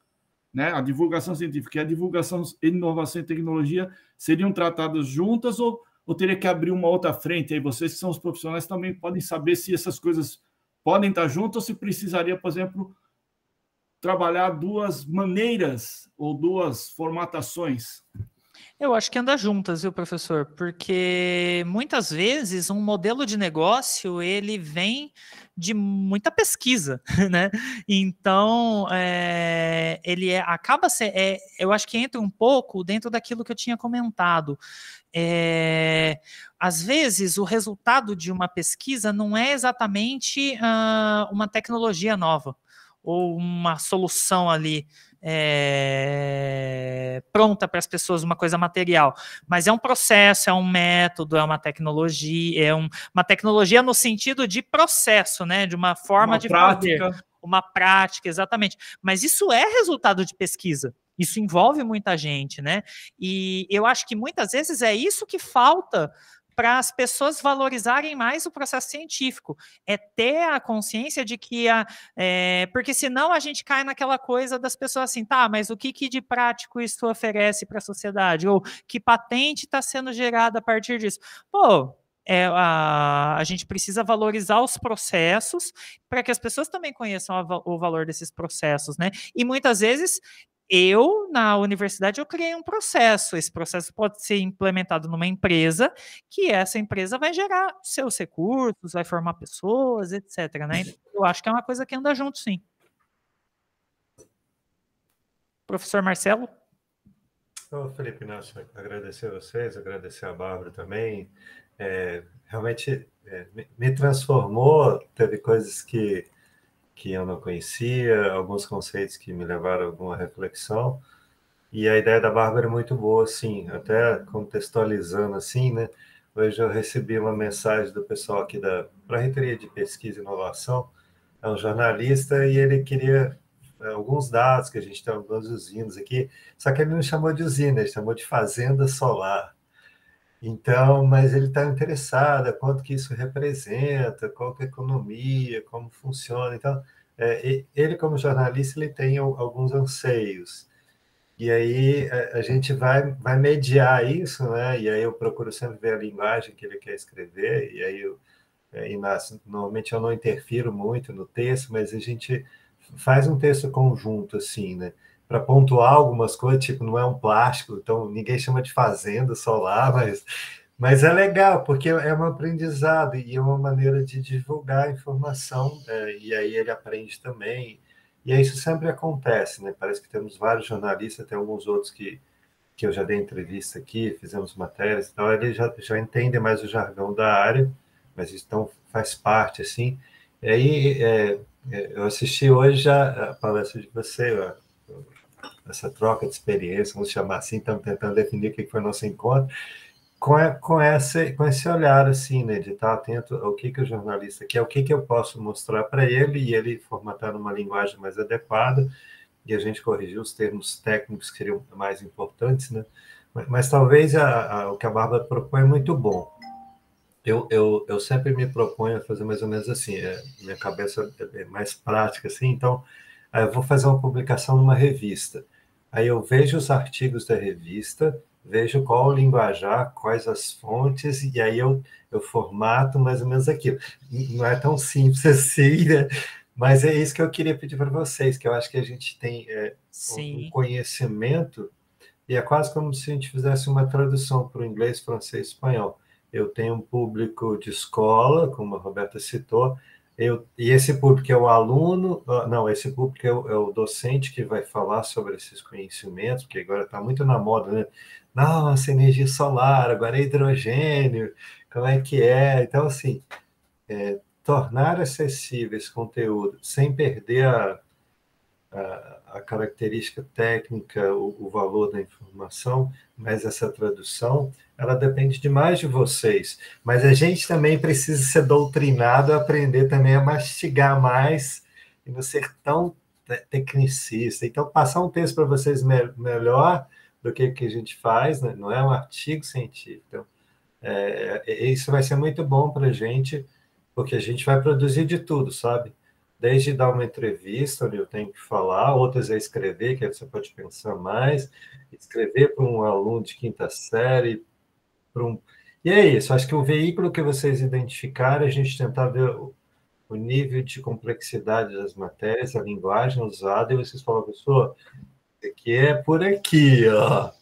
né, a divulgação científica e a divulgação inovação e tecnologia, seriam tratadas juntas ou, ou teria que abrir uma outra frente? Aí vocês que são os profissionais também podem saber se essas coisas podem estar juntas ou se precisaria, por exemplo, trabalhar duas maneiras ou duas formatações. Eu acho que anda juntas, viu, professor? Porque muitas vezes um modelo de negócio ele vem de muita pesquisa, *laughs* né? Então é, ele é, acaba ser, é, eu acho que entra um pouco dentro daquilo que eu tinha comentado. É, às vezes o resultado de uma pesquisa não é exatamente uh, uma tecnologia nova ou uma solução ali é, pronta para as pessoas, uma coisa material. Mas é um processo, é um método, é uma tecnologia, é um, uma tecnologia no sentido de processo, né? De uma forma uma de prática. uma prática, exatamente. Mas isso é resultado de pesquisa. Isso envolve muita gente, né? E eu acho que muitas vezes é isso que falta para as pessoas valorizarem mais o processo científico. É ter a consciência de que a. É, porque senão a gente cai naquela coisa das pessoas assim, tá, mas o que, que de prático isso oferece para a sociedade? Ou que patente está sendo gerada a partir disso? Pô, é, a, a, gente precisa valorizar os processos para que as pessoas também conheçam a, o valor desses processos, né? E muitas vezes eu, na universidade, eu criei um processo. Esse processo pode ser implementado numa empresa, que essa empresa vai gerar seus recursos, vai formar pessoas, etc. Né? Então, eu acho que é uma coisa que anda junto, sim. Professor Marcelo? Ô, Felipe nossa, agradecer a vocês, agradecer a Bárbara também. É, realmente é, me transformou, teve coisas que que eu não conhecia, alguns conceitos que me levaram a alguma reflexão. E a ideia da Bárbara é muito boa, assim, até contextualizando assim, né? Hoje eu recebi uma mensagem do pessoal aqui da Pró-Reitoria de Pesquisa e Inovação, é um jornalista, e ele queria é, alguns dados que a gente tem algumas usinas aqui, só que ele não chamou de usina, ele chamou de fazenda solar. Então, mas ele está interessado, é quanto que isso representa, qual que é a economia, como funciona. Então, é, ele como jornalista ele tem alguns anseios. E aí é, a, gente vai, vai mediar isso, né? E aí eu procuro sempre ver a linguagem que ele quer escrever. E aí eu, é, Inácio, normalmente eu não interfiro muito no texto, mas a gente faz um texto conjunto, assim, né? para pontuar algumas coisas, tipo, não é um plástico, então ninguém chama de fazenda solar, *laughs* mas, mas é legal, porque é um aprendizado e é uma maneira de divulgar a informação, né, e aí ele aprende também. E aí isso sempre acontece, né? Parece que temos vários jornalistas, tem alguns outros que, que eu já dei entrevista aqui, fizemos matérias e tal, eles já, já entendem mais o jargão da área, mas então faz parte, assim. E aí, é, é, eu assisti hoje já a palestra de você, ó, essa troca de experiência, vamos chamar assim, estamos tentando definir o que foi nosso encontro, com, com, essa, com esse olhar, assim, né, de estar atento ao que, que o jornalista quer, o que, que eu posso mostrar para ele, e ele formatar numa linguagem mais adequada, e a gente corrigiu os termos técnicos que seriam mais importantes, né? Mas, mas talvez a, a, o que a Bárbara propõe é muito bom. Eu, eu, eu sempre me proponho a fazer mais ou menos assim, é, minha cabeça é, é mais prática, assim, então é, eu vou fazer uma publicação numa revista. Aí eu vejo os artigos da revista, vejo qual o linguajar, quais as fontes, e aí eu, eu formato mais ou menos aquilo. Não é tão simples *laughs* assim, né? Mas é isso que eu queria pedir para vocês, que eu acho que a gente tem é, um conhecimento, e é quase como se a gente fizesse uma tradução para o inglês, francês e espanhol. Eu tenho um público de escola, como a Roberta citou, eu, e esse público é o aluno, ah, não, esse público é o, é o docente que vai falar sobre esses conhecimentos, porque agora está muito na moda, né? Nossa, energia solar, agora é hidrogênio, como é que é? Então, assim, é, tornar acessível esse conteúdo sem perder a, a, a característica técnica, o, o, valor da informação, mas essa tradução, ela depende demais de vocês. Mas a gente também precisa ser doutrinado aprender também a mastigar mais e não ser tão tecnicista. Então, passar um texto para vocês me melhor do que que a gente faz, né? não é um artigo científico. Então, é, é isso vai ser muito bom para a gente, porque a gente vai produzir de tudo, sabe? desde dar uma entrevista, onde eu tenho que falar, outras é escrever, que aí você pode pensar mais, escrever para um aluno de quinta série, para um... E é isso, acho que o veículo que vocês identificaram, a gente tentar ver o nível de complexidade das matérias, a linguagem usada, e vocês falam, pessoa aqui é por aqui, ó.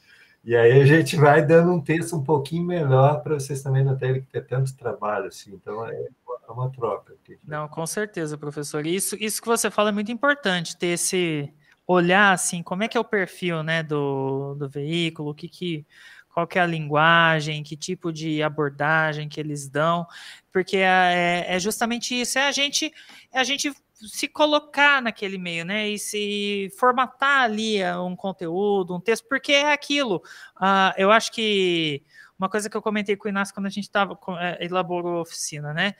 E aí a gente vai dando um texto um pouquinho melhor para vocês também não terem que ter tanto trabalho, assim. Então, é, é uma troca. Não, com certeza, professor. Isso, isso que você fala é muito importante, ter esse olhar assim, como é que é o perfil né, do, do veículo, o que, que qual que é a linguagem, que tipo de abordagem que eles dão, porque é, é justamente isso, é a gente, é a gente se colocar naquele meio, né? E se formatar ali é, um conteúdo, um texto, porque é aquilo. Uh, eu acho que uma coisa que eu comentei com o Inácio quando a gente tava, é, elaborou a oficina, né?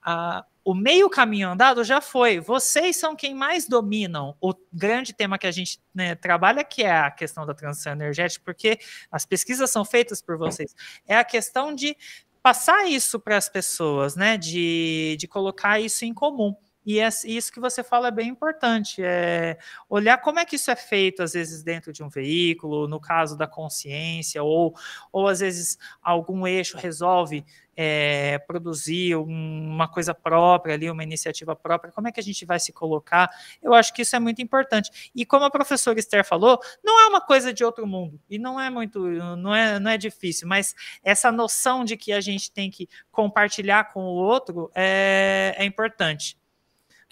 Ah, o meio caminho andado já foi. Vocês são quem mais dominam o grande tema que a gente né, trabalha, que é a questão da transição energética, porque as pesquisas são feitas por vocês. É a questão de passar isso para as pessoas, né? De, de colocar isso em comum. E é isso que você fala é bem importante, é olhar como é que isso é feito, às vezes, dentro de um veículo, no caso da consciência, ou, ou às vezes algum eixo resolve é, produzir uma coisa própria ali, uma iniciativa própria, como é que a gente vai se colocar? Eu acho que isso é muito importante. E como a professora Esther falou, não é uma coisa de outro mundo, e não é muito, não é, não é difícil, mas essa noção de que a gente tem que compartilhar com o outro é, é importante.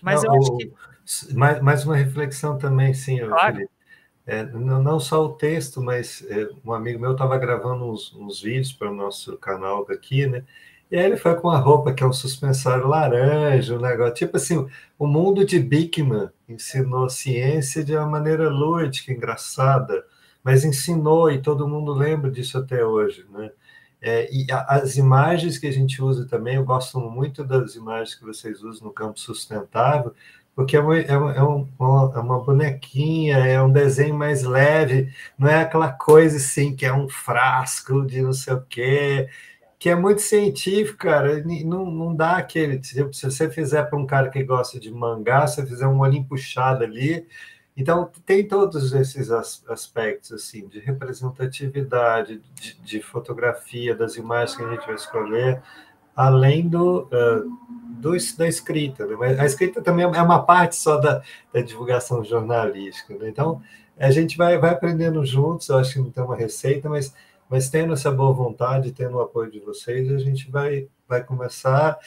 Mas não, eu acho que. Mais, mais uma reflexão também, sim, claro. Felipe. É, não, não, só o texto, mas é, um amigo meu estava gravando uns, uns vídeos para o nosso canal daqui, né? E aí ele foi com a roupa que é um suspensório laranja, um negócio. Tipo assim, o mundo de Bickman ensinou ciência de uma maneira lúdica, engraçada, mas ensinou e todo mundo lembra disso até hoje, né? É, e a, as imagens que a gente usa também, eu gosto muito das imagens que vocês usam no campo sustentável, porque é, uma, é, um, é, um, é, uma bonequinha, é um desenho mais leve, não é aquela coisa assim que é um frasco de não sei o quê, que é muito científico, cara, não, não dá aquele. Tipo, se você fizer para um cara que gosta de mangá, se você fizer um olhinho puxado ali, então, tem todos esses aspectos, assim, de representatividade, de, de fotografia, das imagens que a gente vai escolher, além do, uh, do da escrita. Né? Mas a escrita também é uma parte só da, da divulgação jornalística. Né? Então, a gente vai, vai aprendendo juntos, eu acho que não tem uma receita, mas, mas tendo essa boa vontade, tendo o apoio de vocês, a gente vai, vai começar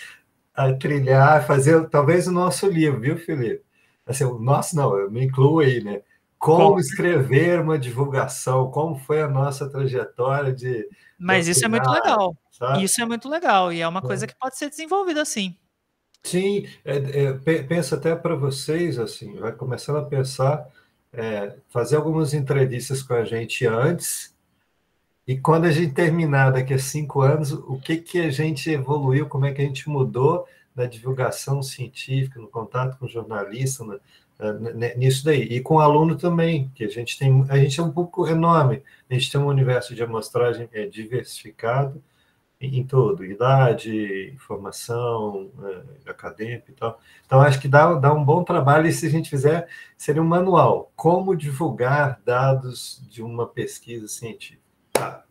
a trilhar, fazer talvez o nosso livro, viu, Felipe? assim, nossa, não, eu me incluo aí, né? Como escrever uma divulgação, como foi a nossa trajetória de. Mas de isso assinar, é muito legal. Sabe? Isso é muito legal e é uma é. coisa que pode ser desenvolvida assim. Sim, é, é, penso até para vocês, assim, vai começando a pensar, é, fazer algumas entrevistas com a gente antes, e quando a gente terminar daqui a cinco anos, o que, que a gente evoluiu, como é que a gente mudou, na divulgação científica, no contato com jornalista, na, né, eh, nisso daí. E com aluno também, que a gente tem, a gente é um pouco enorme, a gente tem um universo de amostragem é, diversificado em, em todo, idade, formação é, acadêmica e tal. Então, acho que dá, dá um bom trabalho, e se a gente fizer, seria um manual, como divulgar dados de uma pesquisa científica. Tá.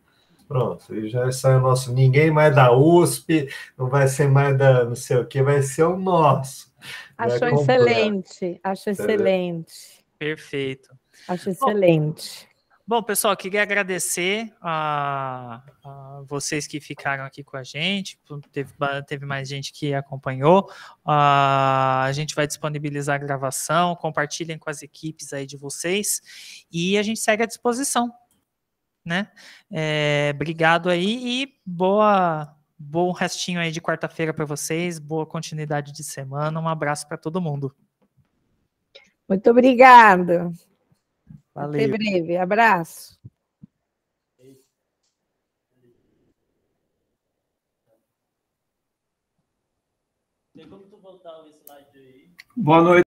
Pronto, e já sai o nosso. Ninguém mais da USP, não vai ser mais da não sei o que, vai ser o nosso. Acho excelente, acho excelente. Perfeito. Acho excelente. Bom, bom pessoal, queria agradecer a, a, vocês que ficaram aqui com a gente. Teve, teve mais gente que acompanhou. A, a gente vai disponibilizar a gravação. Compartilhem com as equipes aí de vocês. E a gente segue à disposição né? É, obrigado aí e boa bom restinho aí de quarta-feira para vocês, boa continuidade de semana, um abraço para todo mundo. Muito obrigado. Valeu. Até breve, abraço. Boa noite.